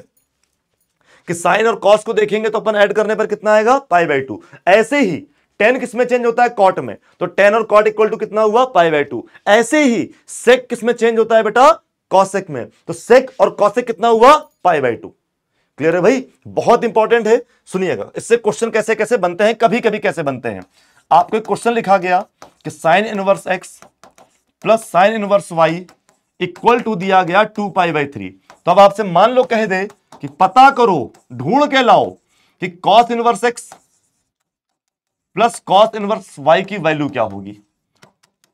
कि साइन और कॉस को देखेंगे तो अपन ऐड करने पर कितना आएगा पाई बाई टू ऐसे ही टेन किसमें चेंज होता है कॉट में तो टेन और कॉट इक्वल टू कितना हुआ पाई बाई टू ऐसे ही सेक किसमें चेंज होता है बेटा कॉसेक में तो सेक और कॉसेक कितना हुआ पाई बाई टू क्लियर है भाई बहुत इंपॉर्टेंट है सुनिएगा इससे क्वेश्चन कैसे कैसे बनते हैं कभी कभी कैसे बनते हैं आपको एक क्वेश्चन लिखा गया कि sine inverse x plus sine inverse y equal to दिया गया टू पाई बाई थ्री तो अब आपसे मान लो कह दे कि पता करो ढूंढ के लाओ कि cos inverse x plus cos inverse y की वैल्यू क्या होगी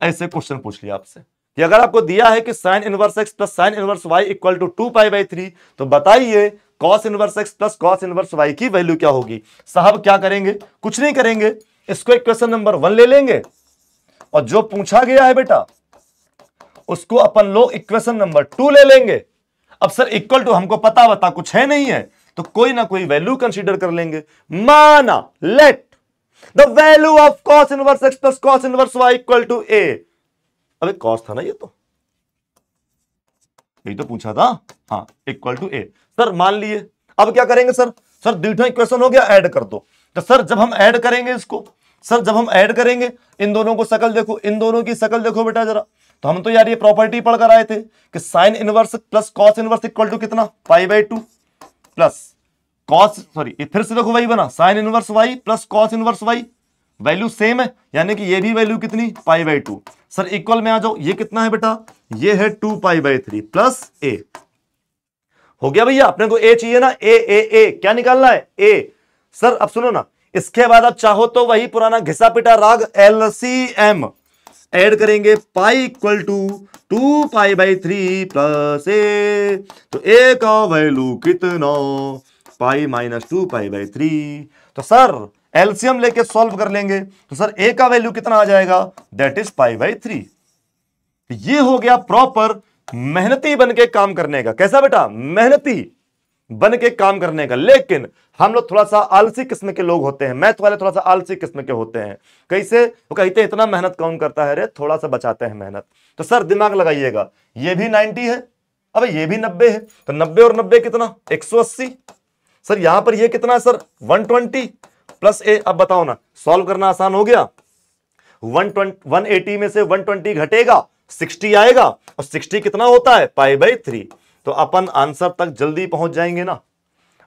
ऐसे क्वेश्चन पूछ लिया आपसे कि अगर आपको दिया है कि sine inverse x plus sine inverse y equal to to pi by three तो बताइए cos inverse x plus cos inverse y की वैल्यू क्या होगी साहब क्या करेंगे कुछ नहीं करेंगे इसको एक क्वेश्चन नंबर वन ले लेंगे और जो पूछा गया है बेटा उसको अपन लोग इक्वेशन नंबर टू ले लेंगे अब सर इक्वल टू हमको पता बता कुछ है नहीं है तो कोई ना कोई वैल्यू कंसीडर कर लेंगे माना let the value of cos inverse x plus cos inverse y equal to A अब कॉस था ना ये तो यही तो पूछा था हाँ इक्वल टू ए सर मान लिए अब क्या करेंगे सर सर दीठो इक्वेशन हो गया एड कर दो तो सर जब हम ऐड करेंगे इसको सर जब हम ऐड करेंगे इन दोनों को शकल देखो इन दोनों की शकल देखो बेटा जरा तो हम तो यार ये प्रॉपर्टी पढ़कर आए थे कि sine inverse plus cos inverse equal to कितना pi by two plus cos sorry फिर से देखो वही बना sine inverse y plus cos inverse y value same है यानी कि ये भी वैल्यू कितनी pi by two sir equal में आ जाओ ये कितना है बेटा ये है two pi by three plus A हो गया भैया अपने को ए चाहिए ना ए ए ए क्या निकालना है ए सर अब सुनो ना इसके बाद आप चाहो तो वही पुराना घिसा पिटा राग एल सी एम एड करेंगे pi equal to to pi by three plus A तो ए का वैल्यू कितना pi minus two pi by three तो सर एल्सियम लेके सॉल्व कर लेंगे तो सर ए का वैल्यू कितना आ जाएगा that is pi by three ये हो गया प्रॉपर मेहनती बनके काम करने का कैसा बेटा मेहनती बन के काम करने का लेकिन हम लोग थोड़ा सा आलसी किस्म के लोग होते हैं मैथ वाले तो थोड़ा सा आलसी किस्म के होते हैं कैसे वो कहते हैं इतना मेहनत कौन करता है रे थोड़ा सा बचाते हैं मेहनत तो सर दिमाग लगाइएगा ये भी नाइनटी है अब ये भी नब्बे है तो नब्बे और नब्बे कितना एक सौ अस्सी सर यहां पर ये कितना है sir one twenty plus A अब बताओ ना सॉल्व करना आसान हो गया वन ट्वेंटी वन एटी में से वन ट्वेंटी घटेगा सिक्सटी आएगा और सिक्सटी कितना होता है पाई बाई थ्री तो अपन आंसर तक जल्दी पहुंच जाएंगे ना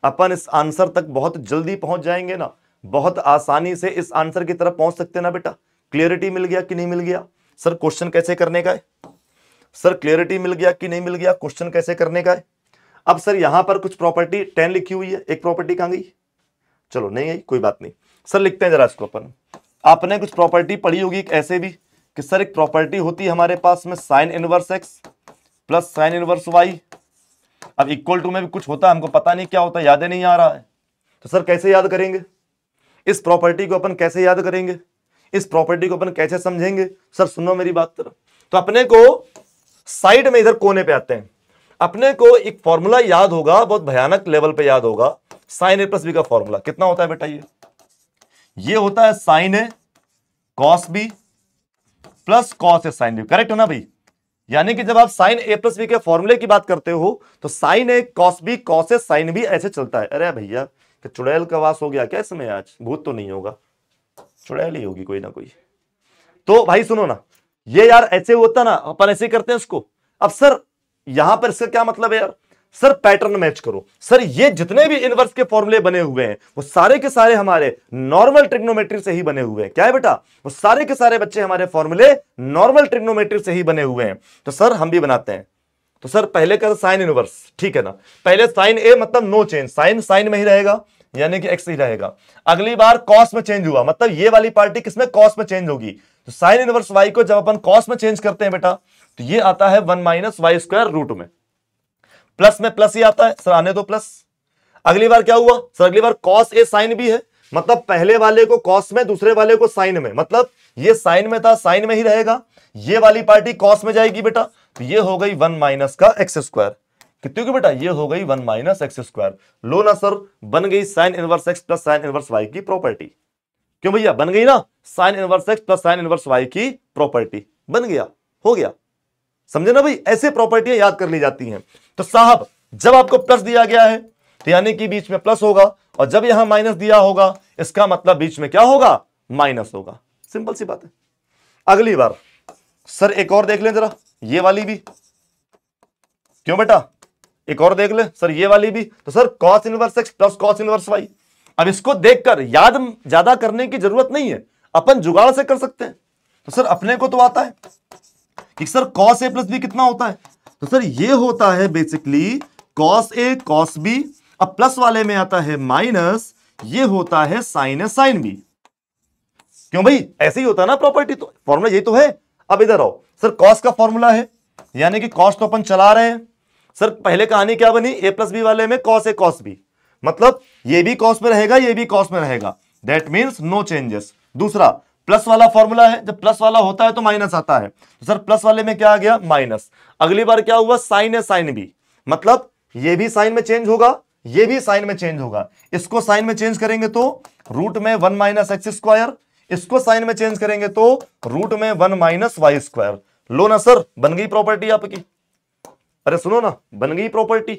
अपन इस आंसर तक बहुत जल्दी पहुंच जाएंगे ना बहुत आसानी से इस आंसर की तरफ पहुंच सकते ना बेटा क्लियरिटी मिल गया कि नहीं मिल गया सर क्वेश्चन कैसे करने का है सर क्लियरिटी मिल गया कि नहीं मिल गया क्वेश्चन कैसे करने का है अब सर यहां पर कुछ प्रॉपर्टी टेन लिखी हुई है एक प्रॉपर्टी कहां गई चलो नहीं आई कोई बात नहीं सर लिखते हैं जरा इसको अपन आपने कुछ प्रॉपर्टी पढ़ी होगी ऐसे भी कि सर एक प्रॉपर्टी होती है हमारे पास में sine inverse x plus sine inverse y अब इक्वल टू में भी कुछ होता है हमको पता नहीं क्या होता है यादें नहीं आ रहा है तो सर कैसे याद करेंगे इस प्रॉपर्टी को अपन कैसे याद करेंगे इस प्रॉपर्टी को अपन कैसे समझेंगे सर सुनो मेरी बात तरफ तो अपने को साइड में इधर कोने पे आते हैं अपने को एक फॉर्मूला याद होगा बहुत भयानक लेवल पे याद होगा साइन ए प्लस बी का फॉर्मूला कितना होता है बेटा ये ये होता है sine A cos B plus cos A sine B correct है ना भाई यानी कि जब आप साइन ए प्लस बी के फॉर्मूले की बात करते हो तो sine A cos B cos A sine B ऐसे चलता है अरे भैया चुड़ैल का वास हो गया क्या इसमें आज भूत तो नहीं होगा चुड़ैल ही होगी कोई ना कोई तो भाई सुनो ना ये यार ऐसे होता ना अपन ऐसे करते हैं उसको अब सर यहां पर इसका क्या मतलब है यार सर पैटर्न मैच करो सर ये जितने भी इनवर्स के फॉर्मुले बने हुए हैं वो सारे के सारे हमारे नॉर्मल ट्रिग्नोमेट्री से ही बने हुए हैं क्या है बेटा वो सारे के सारे बच्चे हमारे फॉर्मुले नॉर्मल ट्रिग्नोमेट्री से ही बने हुए हैं तो सर हम भी बनाते हैं तो सर पहले का साइन इनवर्स ठीक है ना पहले साइन ए मतलब नो चेंज साइन साइन में ही रहेगा यानी कि एक्स ही रहेगा अगली बार कॉस में चेंज हुआ मतलब ये वाली पार्टी किसमें कॉस में चेंज होगी तो साइन इनवर्स वाई को जब अपन कॉस में चेंज करते हैं बेटा तो ये आता है one minus y square root में प्लस में प्लस ही आता है सर आने दो प्लस अगली बार क्या हुआ सर अगली बार कॉस ए साइन भी है मतलब पहले वाले को कॉस में दूसरे वाले को साइन में मतलब ये साइन में था साइन में ही रहेगा ये वाली पार्टी कॉस में जाएगी बेटा तो ये हो गई वन माइनस का एक्स स्क्वायर कितनी की बेटा ये हो गई वन माइनस एक्स स्क्वायर लो ना सर बन गई sine inverse x plus sine inverse y की प्रॉपर्टी क्यों भैया बन गई ना sine inverse x plus sine inverse y की प्रॉपर्टी बन गया हो गया समझे ना भाई ऐसे प्रॉपर्टियां याद कर ली जाती हैं तो साहब जब आपको प्लस दिया गया है तो यानी कि बीच में प्लस होगा और जब यहां माइनस दिया होगा इसका मतलब बीच में क्या होगा माइनस होगा सिंपल सी बात है अगली बार सर एक और देख लें जरा ये वाली भी क्यों बेटा एक और देख ले सर ये वाली भी तो sir cos inverse x plus cos inverse y अब इसको देखकर याद ज्यादा करने की जरूरत नहीं है अपन जुगाड़ से कर सकते हैं तो सर अपने को तो आता है कि sir cos A plus B कितना होता है तो सर ये होता है basically cos A cos B अब प्लस वाले में आता है माइनस ये होता है साइन ए साइन बी क्यों भाई ऐसे ही होता है ना प्रॉपर्टी तो फॉर्मूला यही तो है अब इधर आओ सर कॉस का फॉर्मूला है यानी कि कॉस तो अपन चला रहे हैं सर पहले कहानी क्या बनी ए प्लस बी वाले में कॉस ए कॉस बी मतलब ये भी कॉस में रहेगा ये भी कॉस में रहेगा दैट मीन्स नो चेंजेस दूसरा प्लस वाला फॉर्मूला है जब प्लस वाला होता है तो माइनस आता है तो सर प्लस वाले में क्या आ गया माइनस अगली बार क्या हुआ साइन है साइन भी मतलब ये भी साइन में चेंज होगा ये भी साइन में चेंज होगा इसको साइन में चेंज करेंगे तो रूट में वन माइनस एक्स स्क्वायर इसको साइन में चेंज करेंगे तो रूट में वन माइनस वाई स्क्वायर लो ना सर बन गई प्रॉपर्टी आपकी अरे सुनो ना बन गई प्रॉपर्टी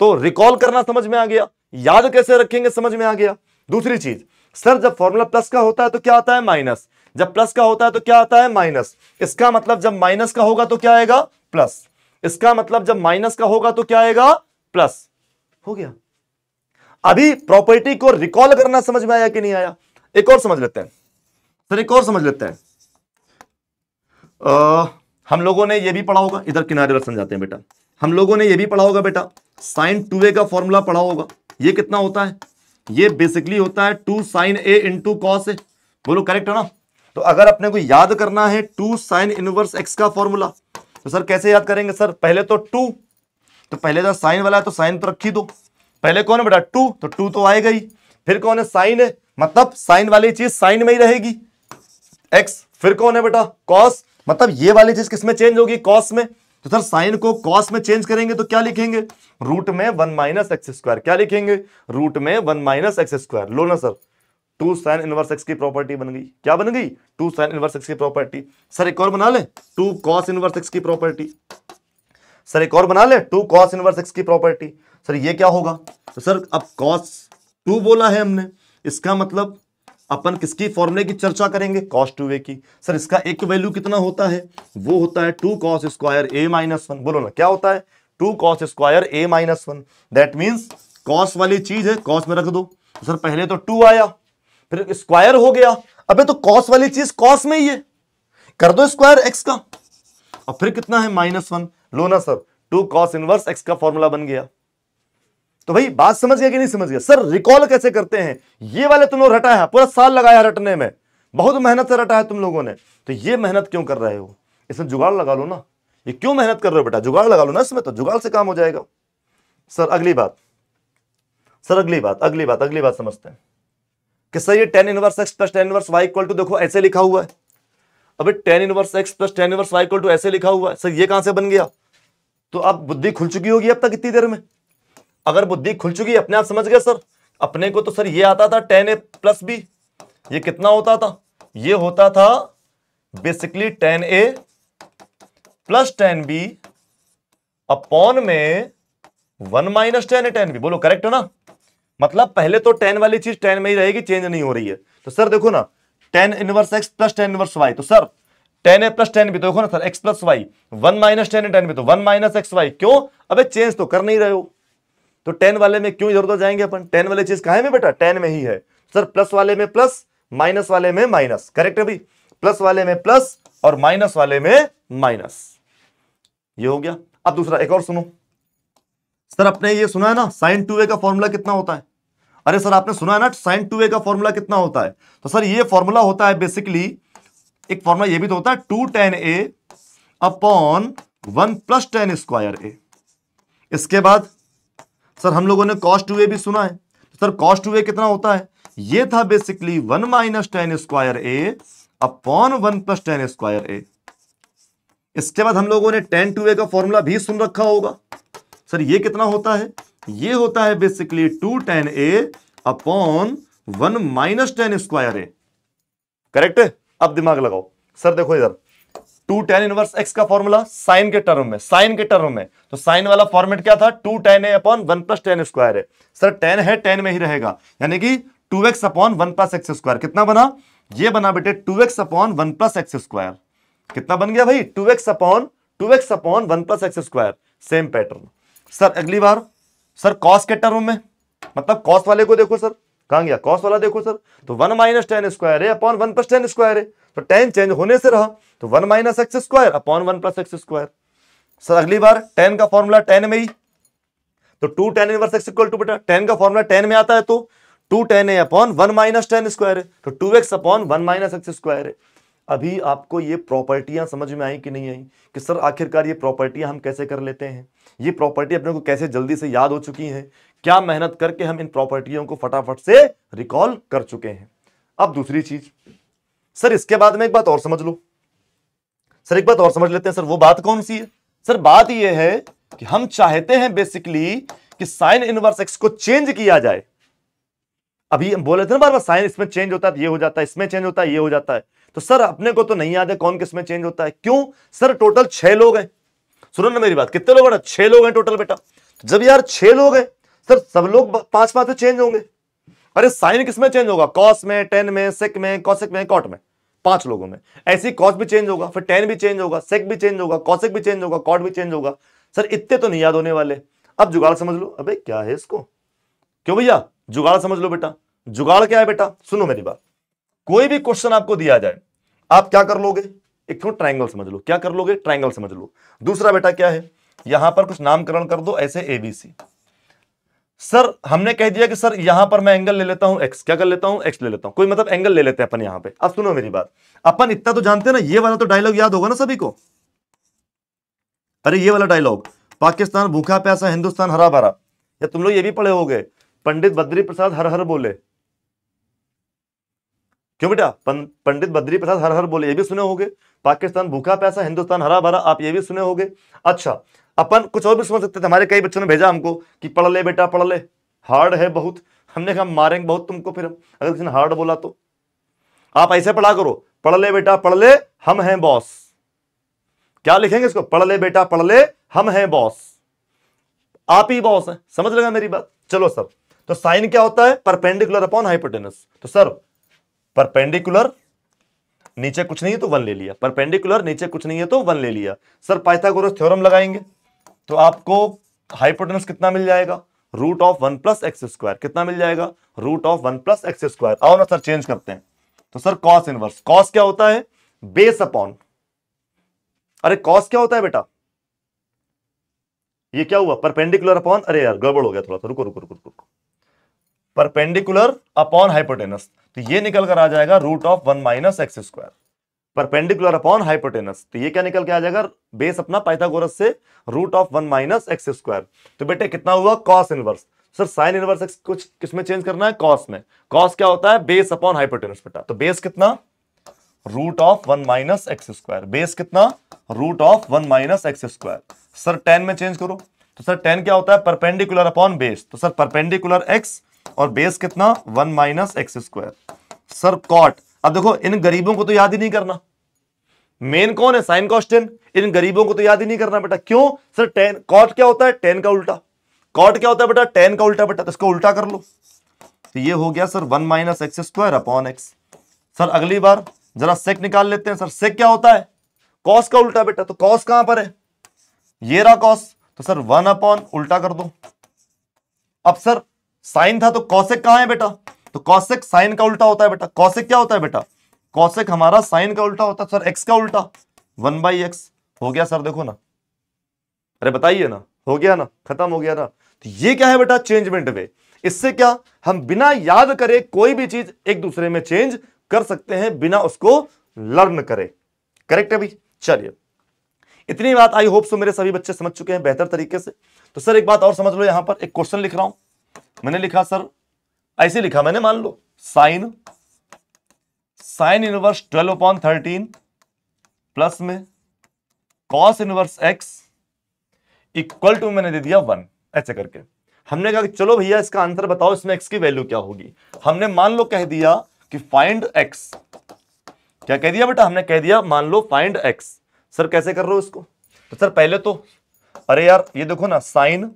तो रिकॉल करना समझ में आ गया याद कैसे रखेंगे समझ में आ गया दूसरी चीज सर जब फॉर्मूला प्लस का होता है तो क्या आता है माइनस जब प्लस का होता है तो क्या आता है माइनस इसका मतलब जब माइनस का होगा तो क्या आएगा प्लस इसका मतलब जब माइनस का होगा तो क्या आएगा प्लस हो गया अभी प्रॉपर्टी को रिकॉल करना समझ में आया कि नहीं आया एक और समझ लेते हैं सर एक और समझ लेते हैं आ, हम लोगों ने यह भी पढ़ा होगा इधर किनारे पर समझाते हैं बेटा हम लोगों ने यह भी पढ़ा होगा बेटा साइन टू का फॉर्मूला पढ़ा होगा यह कितना होता है ये बेसिकली होता है two sine A into cos A बोलो करेक्ट है ना तो अगर अपने को याद करना है टू साइन इनवर्स एक्स का फॉर्मूला तो सर कैसे याद करेंगे सर पहले तो टू तो पहले जो साइन वाला है तो साइन तो रखी दो पहले कौन है बेटा टू तो टू तो आएगा ही फिर कौन है साइन है मतलब साइन वाली चीज साइन में ही रहेगी एक्स फिर कौन है बेटा कॉस मतलब ये वाली चीज किसमें चेंज होगी कॉस में तो सर साइन को कॉस में चेंज करेंगे तो क्या लिखेंगे रूट में वन माइनस एक्स स्क्वायर क्या लिखेंगे रूट में वन माइनस एक्स स्क्वायर लो ना sir two sine inverse x की प्रॉपर्टी बन गई क्या बन गई टू साइन इनवर्स एक्स की प्रॉपर्टी सर एक और बना ले टू कॉस इनवर्स एक्स की प्रॉपर्टी सर एक और बना ले टू कॉस इनवर्स एक्स की प्रॉपर्टी सर ये क्या होगा तो सर अब कॉस टू बोला है हमने इसका मतलब अपन किसकी फॉर्मूले की चर्चा करेंगे कॉस टू ए की सर इसका एक वैल्यू कितना होता है वो होता है two cos square A minus one बोलो ना क्या होता है two cos square A minus one that means cos वाली चीज है कॉस में रख दो सर पहले तो टू आया फिर स्क्वायर हो गया अबे तो कॉस वाली चीज कॉस में ही है कर दो स्क्वायर एक्स का और फिर कितना है माइनस वन लो ना sir two cos inverse x का फॉर्मूला बन गया तो भाई बात समझ गया कि नहीं समझ गया सर रिकॉल कैसे करते हैं ये वाले तुम लोग रटा है पूरा साल लगाया रटने में बहुत मेहनत से रटा है तुम लोगों ने तो ये मेहनत क्यों कर रहे हो इसमें जुगाड़ लगा लो ना ये क्यों मेहनत कर रहे हो बेटा जुगाड़ लगा लो ना इसमें तो जुगाड़ से काम हो जाएगा सर अगली बात सर अगली बात अगली बात अगली बात समझते हैं कि सर ये tan inverse x plus tan inverse y equal to देखो ऐसे लिखा हुआ है अबे tan inverse x plus tan inverse y equal to ऐसे लिखा हुआ है सर ये कहां से बन गया तो अब बुद्धि खुल चुकी होगी अब तक इतनी देर में अगर बुद्धि खुल चुकी है अपने आप समझ गए सर अपने को तो सर ये आता था टेन ए प्लस बी ये कितना होता था ये होता था basically tan A plus tan B upon में one minus tan A tan B बोलो करेक्ट है ना मतलब पहले तो टेन वाली चीज टेन में ही रहेगी चेंज नहीं हो रही है तो सर देखो ना tan inverse x plus tan inverse y तो sir tan A plus tan B देखो ना sir x plus y one minus tan A tan B तो वन माइनस एक्स वाई क्यों अबे चेंज तो कर नहीं रहे हो तो टेन वाले में क्यों इधर उधर जाएंगे अपन टेन वाले चीज कहा में बेटा टेन में ही है सर प्लस वाले में प्लस माइनस वाले में माइनस करेक्ट है भाई प्लस वाले में प्लस और माइनस वाले में माइनस ये हो गया अब दूसरा एक और सुनो सर आपने ये सुना है ना साइन टू ए का फॉर्मूला कितना होता है अरे सर आपने सुना है ना साइन टू ए का फॉर्मूला कितना होता है तो सर ये फॉर्मूला होता है बेसिकली एक फॉर्मूला ये भी तो होता है two tan A upon one plus tan square A इसके बाद सर हम लोगों ने कॉस टू ए भी सुना है सर कॉस टू ए कितना होता है ये था basically one minus tan square A upon one plus tan square A इसके बाद हम लोगों ने टेन टू ए का फॉर्मूला भी सुन रखा होगा सर ये कितना होता है ये होता है basically two tan A upon one minus tan square A correct है अब दिमाग लगाओ सर देखो इधर टू टेन इनवर्स एक्स का फॉर्मूला साइन के टर्म में साइन के टर्म में तो साइन वाला फॉर्मेट क्या था two tan A upon one plus tan square है सर टेन है टेन में ही रहेगा यानी कि two x upon one plus x square कितना बना ये बना बेटे two x upon one plus x square कितना बन गया भाई two x upon two x upon one plus x square same pattern sir अगली बार सर कॉस के टर्म में मतलब कॉस वाले को देखो सर कहा गया कॉस वाला देखो सर तो वन माइनस टेन स्क्वायर है upon one plus tan square है तो टेन चेंज होने से रहा तो one minus x square upon one plus x square sir अगली बार टेन का फॉर्मूला टेन में ही तो two tan inverse x equal to बेटा टेन का फॉर्मूला टेन में आता है तो two tan A upon one minus tan square है तो two x upon one minus x square है अभी आपको ये प्रॉपर्टियां समझ में आई कि नहीं आई कि सर आखिरकार ये प्रॉपर्टियां हम कैसे कर लेते हैं ये प्रॉपर्टी अपने को कैसे जल्दी से याद हो चुकी हैं क्या मेहनत करके हम इन प्रॉपर्टियों को फटाफट से रिकॉल कर चुके हैं अब दूसरी चीज सर इसके बाद में एक बात और समझ लो सर एक बात और समझ लेते हैं सर वो बात कौन सी है सर बात यह है कि हम चाहते हैं बेसिकली कि साइन इनवर्स एक्स को चेंज किया जाए अभी हम बोले थे ना बार बार साइन इसमें चेंज होता है तो ये हो जाता है इसमें चेंज होता है ये हो जाता है तो सर अपने को तो नहीं याद है कौन किसमें चेंज होता है क्यों सर टोटल छह लोग हैं सुनो ना मेरी बात कितने लोग बेटा छह लोग हैं टोटल बेटा तो जब यार छह लोग हैं सर सब लोग पांच पांच में चेंज होंगे अरे साइन किसमें चेंज होगा कॉस में टेन में सिक में कॉसिक में कॉट में पांच लोगों में ऐसी कॉस भी चेंज होगा फिर टेन भी चेंज होगा सेक भी चेंज होगा कॉसेक भी चेंज होगा कॉट भी चेंज होगा सर इतने तो नहीं याद होने वाले अब जुगाड़ समझ लो अबे क्या है इसको क्यों भैया जुगाड़ समझ लो बेटा जुगाड़ क्या है बेटा सुनो मेरी बात कोई भी क्वेश्चन आपको दिया जाए आप क्या कर लोगे एक तो ट्राइंगल समझ लो क्या कर लोगे ट्राइंगल समझ लो दूसरा बेटा क्या है यहां पर कुछ नामकरण कर दो ऐसे एबीसी सर हमने कह दिया कि सर यहां पर मैं एंगल ले लेता हूं एक्स क्या कर लेता हूं एक्स ले लेता हूं कोई मतलब एंगल ले लेते हैं अपन यहां पे अब सुनो मेरी बात अपन इतना तो जानते हैं ना ये वाला तो डायलॉग याद होगा ना सभी को अरे ये वाला डायलॉग पाकिस्तान भूखा प्यासा हिंदुस्तान हरा भरा या तुम लोग ये भी पढ़े हो पंडित बद्री प्रसाद हर हर बोले क्यों बेटा पंडित बद्री प्रसाद हर हर बोले ये भी सुने होंगे पाकिस्तान भूखा प्यासा हिंदुस्तान हरा भरा आप ये भी सुने होगे अच्छा अपन कुछ और भी समझ सकते थे हमारे कई बच्चों ने भेजा हमको कि पढ़ ले बेटा पढ़ ले हार्ड है बहुत हमने कहा मारेंगे बहुत तुमको फिर अगर किसी ने हार्ड बोला तो आप ऐसे पढ़ा करो पढ़ ले बेटा पढ़ ले हम हैं बॉस क्या लिखेंगे इसको पढ़ ले बेटा पढ़ ले हम हैं बॉस आप ही बॉस हैं समझ लगा मेरी बात चलो सर तो साइन क्या होता है परपेंडिकुलर अपॉन हाइपोटेनस तो सर परपेंडिकुलर नीचे कुछ नहीं है तो वन ले लिया परपेंडिकुलर नीचे कुछ नहीं है तो वन ले लिया सर पाइथागोरस थ्योरम लगाएंगे तो आपको हाइपोटेनस कितना मिल जाएगा root of one plus x square कितना मिल जाएगा root of one plus x square आओ ना सर चेंज करते हैं तो सर कॉस इनवर्स कॉस क्या होता है बेस अपॉन अरे कॉस क्या होता है बेटा ये क्या हुआ परपेंडिकुलर अपॉन अरे यार गड़बड़ हो गया थोड़ा सा रुको रुको रुको रुको परपेंडिकुलर अपॉन हाइपोटेनस तो ये निकल कर आ जाएगा root of one minus x square perpendicular upon hypotenuse तो ये क्या निकल के आ जाएगा बेस अपना पाइथागोरस से root of one minus x square तो बेटे कितना हुआ cos inverse sir sine inverse x कुछ किसमें चेंज करना है कॉस में कॉस क्या होता है बेस अपॉन हाइपोटेनस बेटा तो बेस कितना root of one minus x square base कितना root of one minus x square sir tan में चेंज करो तो सर टेन क्या होता है परपेंडिकुलर अपॉन बेस तो सर परपेंडिकुलर एक्स और बेस कितना one minus x square sir cot अब देखो इन गरीबों को तो याद ही नहीं करना मेन कौन है साइन कॉस टेन इन गरीबों को तो याद ही नहीं करना बेटा क्यों सर टेन कॉट क्या होता है टेन का उल्टा कॉट क्या होता है बेटा टेन का उल्टा बेटा तो इसको उल्टा कर लो तो ये हो गया sir one minus x square upon x sir अगली बार जरा सेक निकाल लेते हैं सर सेक क्या होता है कॉस का उल्टा बेटा तो कॉस कहां पर है ये रहा कॉस तो सर वन अपॉन उल्टा कर दो अब सर साइन था तो कौशिक कहां है बेटा तो कौशिक साइन का उल्टा होता है बेटा कौशिक क्या होता है बेटा कौशिक हमारा साइन का उल्टा होता सर एक्स का उल्टा वन बाई एक्स हो गया सर देखो ना अरे बताइए ना हो गया ना खत्म हो गया ना तो ये क्या है बेटा चेंजमेंट वे इससे क्या हम बिना याद करे कोई भी चीज एक दूसरे में चेंज कर सकते हैं बिना उसको लर्न करे करेक्ट है भाई चलिए इतनी बात आई होप सो मेरे सभी बच्चे समझ चुके हैं बेहतर तरीके से तो सर एक बात और समझ लो यहां पर एक क्वेश्चन लिख रहा हूं मैंने लिखा सर ऐसे लिखा मैंने मान लो sine sine inverse twelve upon thirteen plus में cos inverse x equal to मैंने दे दिया वन ऐसे करके हमने कहा कि चलो भैया इसका आंसर बताओ इसमें एक्स की वैल्यू क्या होगी हमने मान लो कह दिया कि फाइंड एक्स क्या कह दिया बेटा हमने कह दिया मान लो फाइंड एक्स सर कैसे कर रहे हो इसको तो सर पहले तो अरे यार ये देखो ना sine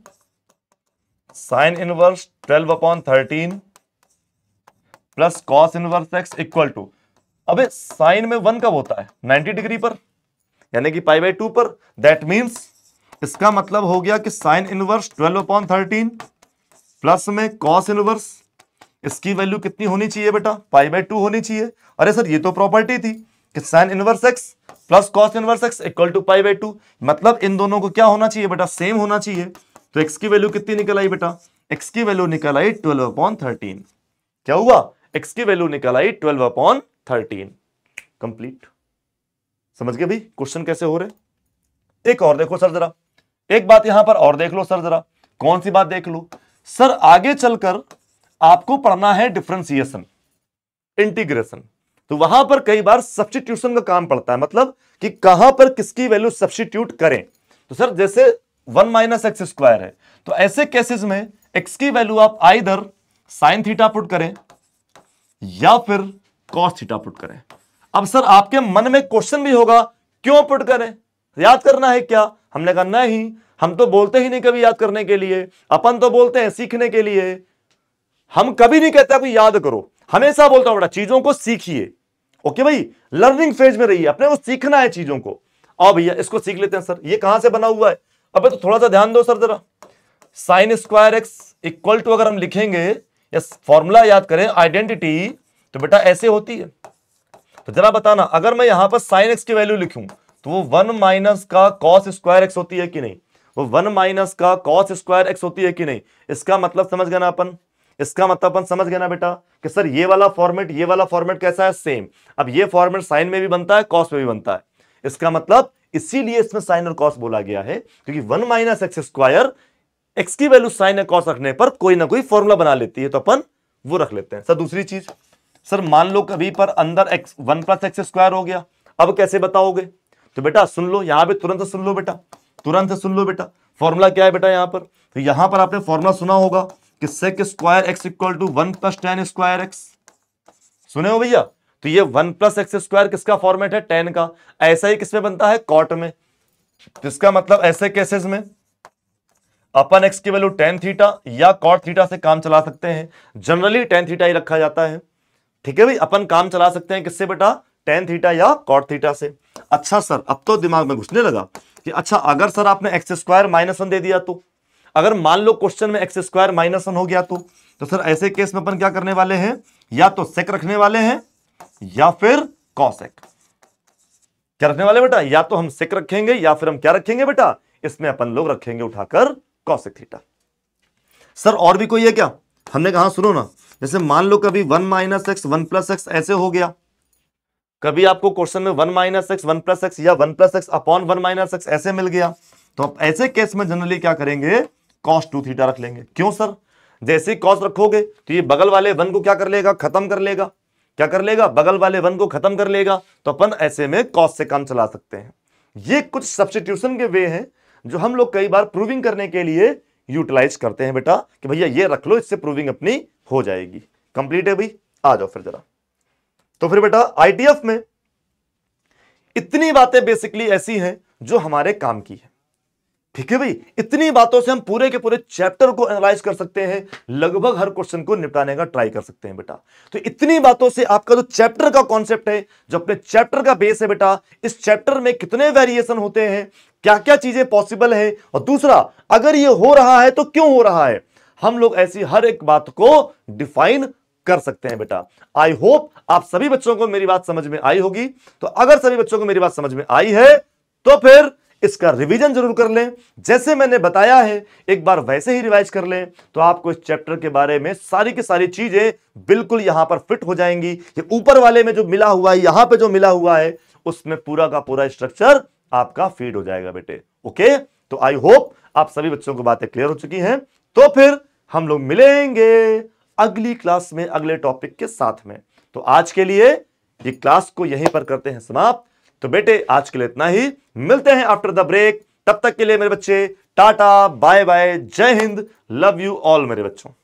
sine inverse twelve upon thirteen plus cos inverse x equal to अबे साइन में वन कब होता है 90 डिग्री पर यानी कि पाई बाई टू पर दैट मीन्स इसका मतलब हो गया कि साइन इनवर्स 12 अपॉन थर्टीन प्लस में कॉस इनवर्स इसकी वैल्यू कितनी होनी चाहिए बेटा पाई बाई टू होनी चाहिए अरे सर ये तो प्रॉपर्टी थी कि sine inverse x plus cos inverse x equal to pi by two मतलब इन दोनों को क्या होना चाहिए बेटा सेम होना चाहिए तो एक्स की वैल्यू कितनी निकल आई बेटा एक्स की वैल्यू निकल आई ट्वेल्व अपॉन थर्टीन क्या हुआ एक्स की वैल्यू निकल आई ट्वेल्व अपॉन थर्टीन कंप्लीट समझ गए भाई क्वेश्चन कैसे हो रहे एक और देखो सर जरा एक बात यहां पर और देख लो सर जरा कौन सी बात देख लो सर आगे चलकर आपको पढ़ना है डिफ्रेंसिएशन इंटीग्रेशन तो वहां पर कई बार सब्सटीट्यूशन का काम पड़ता है मतलब कि कहां पर किसकी वैल्यू सब्सटीट्यूट करें तो सर जैसे वन माइनस एक्स स्क्वायर है तो ऐसे केसेस में एक्स की वैल्यू आप दर साइन थीटा पुट करें या फिर कॉस थीटा पुट करें अब सर आपके मन में क्वेश्चन भी होगा क्यों पुट करें याद करना है क्या हमने कहा नहीं हम तो बोलते ही नहीं कभी याद करने के लिए अपन तो बोलते हैं सीखने के लिए हम कभी नहीं कहते कि याद करो हमेशा बोलता हूं बेटा चीजों को सीखिए ओके भाई लर्निंग फेज में रहिए अपने को सीखना है चीजों को आओ भैया इसको सीख लेते हैं सर ये कहां से बना हुआ है अब तो थोड़ा सा ध्यान दो सर जरा sine square x equal to अगर हम लिखेंगे या फॉर्मूला याद करें आइडेंटिटी तो बेटा ऐसे होती है तो जरा बताना अगर मैं यहां पर साइन एक्स की वैल्यू लिखूं तो वो वन माइनस का कॉस स्क्वायर एक्स होती है कि नहीं वो वन माइनस का कॉस स्क्वायर एक्स होती है कि नहीं इसका मतलब समझ गए ना अपन इसका मतलब अपन समझ गए ना बेटा कि सर ये वाला फॉर्मेट ये वाला फॉर्मेट कैसा है सेम अब ये फॉर्मेट साइन में भी बनता है कॉस में भी बनता है इसका मतलब इसीलिए इसमें साइन और कॉस बोला गया है क्योंकि one minus x square x की वैल्यू साइन और कॉस रखने पर कोई ना कोई फॉर्मूला बना लेती है तो अपन वो रख लेते हैं सर दूसरी चीज सर मान लो कभी पर अंदर x one plus x square हो गया अब कैसे बताओगे तो बेटा सुन लो यहां पे तुरंत सुन लो बेटा तुरंत सुन लो बेटा फॉर्मूला क्या है बेटा यहां पर तो यहां पर आपने फॉर्मूला सुना होगा कि sec square x equal to one plus tan square x सुने हो भैया तो ये वन प्लस एक्स स्क्वायर किसका फॉर्मेट है टेन का ऐसा ही किसमें बनता है कॉट में तो इसका मतलब ऐसे केसेस में अपन एक्स की वैल्यू टेन थीटा या कॉट थीटा से काम चला सकते हैं जनरली टेन थीटा ही रखा जाता है ठीक है भाई अपन काम चला सकते हैं किससे बेटा टेन थीटा या कॉट थीटा से अच्छा सर अब तो दिमाग में घुसने लगा कि अच्छा अगर सर आपने एक्स स्क्वायर माइनस वन दे दिया तो अगर मान लो क्वेश्चन में एक्स स्क्वायर माइनस वन हो गया तो तो सर ऐसे केस में अपन क्या करने वाले हैं या तो सेक रखने वाले हैं या फिर कॉसेक क्या रखने वाले बेटा या तो हम सेक रखेंगे या फिर हम क्या रखेंगे बेटा इसमें अपन लोग रखेंगे उठाकर कॉसेक थीटा सर और भी कोई है क्या हमने कहा सुनो ना जैसे मान लो कभी one minus x one plus x ऐसे हो गया कभी आपको क्वेश्चन में one minus x one plus x या one plus x upon one minus x ऐसे मिल गया तो आप ऐसे केस में जनरली क्या करेंगे कॉस टू थीटा रख लेंगे क्यों सर जैसे ही कॉस रखोगे तो ये बगल वाले वन को क्या कर लेगा खत्म कर लेगा क्या कर लेगा बगल वाले वन को खत्म कर लेगा तो अपन ऐसे में कॉस से काम चला सकते हैं ये कुछ सब्सटीट्यूशन के वे हैं जो हम लोग कई बार प्रूविंग करने के लिए यूटिलाइज करते हैं बेटा कि भैया ये रख लो इससे प्रूविंग अपनी हो जाएगी कंप्लीट है भाई आ जाओ फिर जरा तो फिर बेटा आईटीएफ में इतनी बातें बेसिकली ऐसी हैं जो हमारे काम की है ठीक है भाई इतनी बातों से हम पूरे के पूरे चैप्टर को एनालाइज कर सकते हैं लगभग हर क्वेश्चन को निपटाने का ट्राई कर सकते हैं बेटा तो इतनी बातों से आपका जो चैप्टर का कॉन्सेप्ट है जो अपने चैप्टर का बेस है बेटा इस चैप्टर में कितने वेरिएशन होते हैं क्या क्या चीजें पॉसिबल है और दूसरा अगर ये हो रहा है तो क्यों हो रहा है हम लोग ऐसी हर एक बात को डिफाइन कर सकते हैं बेटा आई होप आप सभी बच्चों को मेरी बात समझ में आई होगी तो अगर सभी बच्चों को मेरी बात समझ में आई है तो फिर इसका रिवीजन जरूर कर लें जैसे मैंने बताया है एक बार वैसे ही रिवाइज कर लें तो आपको इस चैप्टर के बारे में सारी की सारी चीजें बिल्कुल यहां पर फिट हो जाएंगी ये ऊपर वाले में जो मिला हुआ है यहां पे जो मिला हुआ है उसमें पूरा का पूरा स्ट्रक्चर आपका फीड हो जाएगा बेटे ओके तो आई होप आप सभी बच्चों को बातें क्लियर हो चुकी हैं तो फिर हम लोग मिलेंगे अगली क्लास में अगले टॉपिक के साथ में तो आज के लिए ये क्लास को यहीं पर करते हैं समाप्त तो बेटे आज के लिए इतना ही मिलते हैं आफ्टर द ब्रेक तब तक के लिए मेरे बच्चे टाटा बाय बाय जय हिंद लव यू ऑल मेरे बच्चों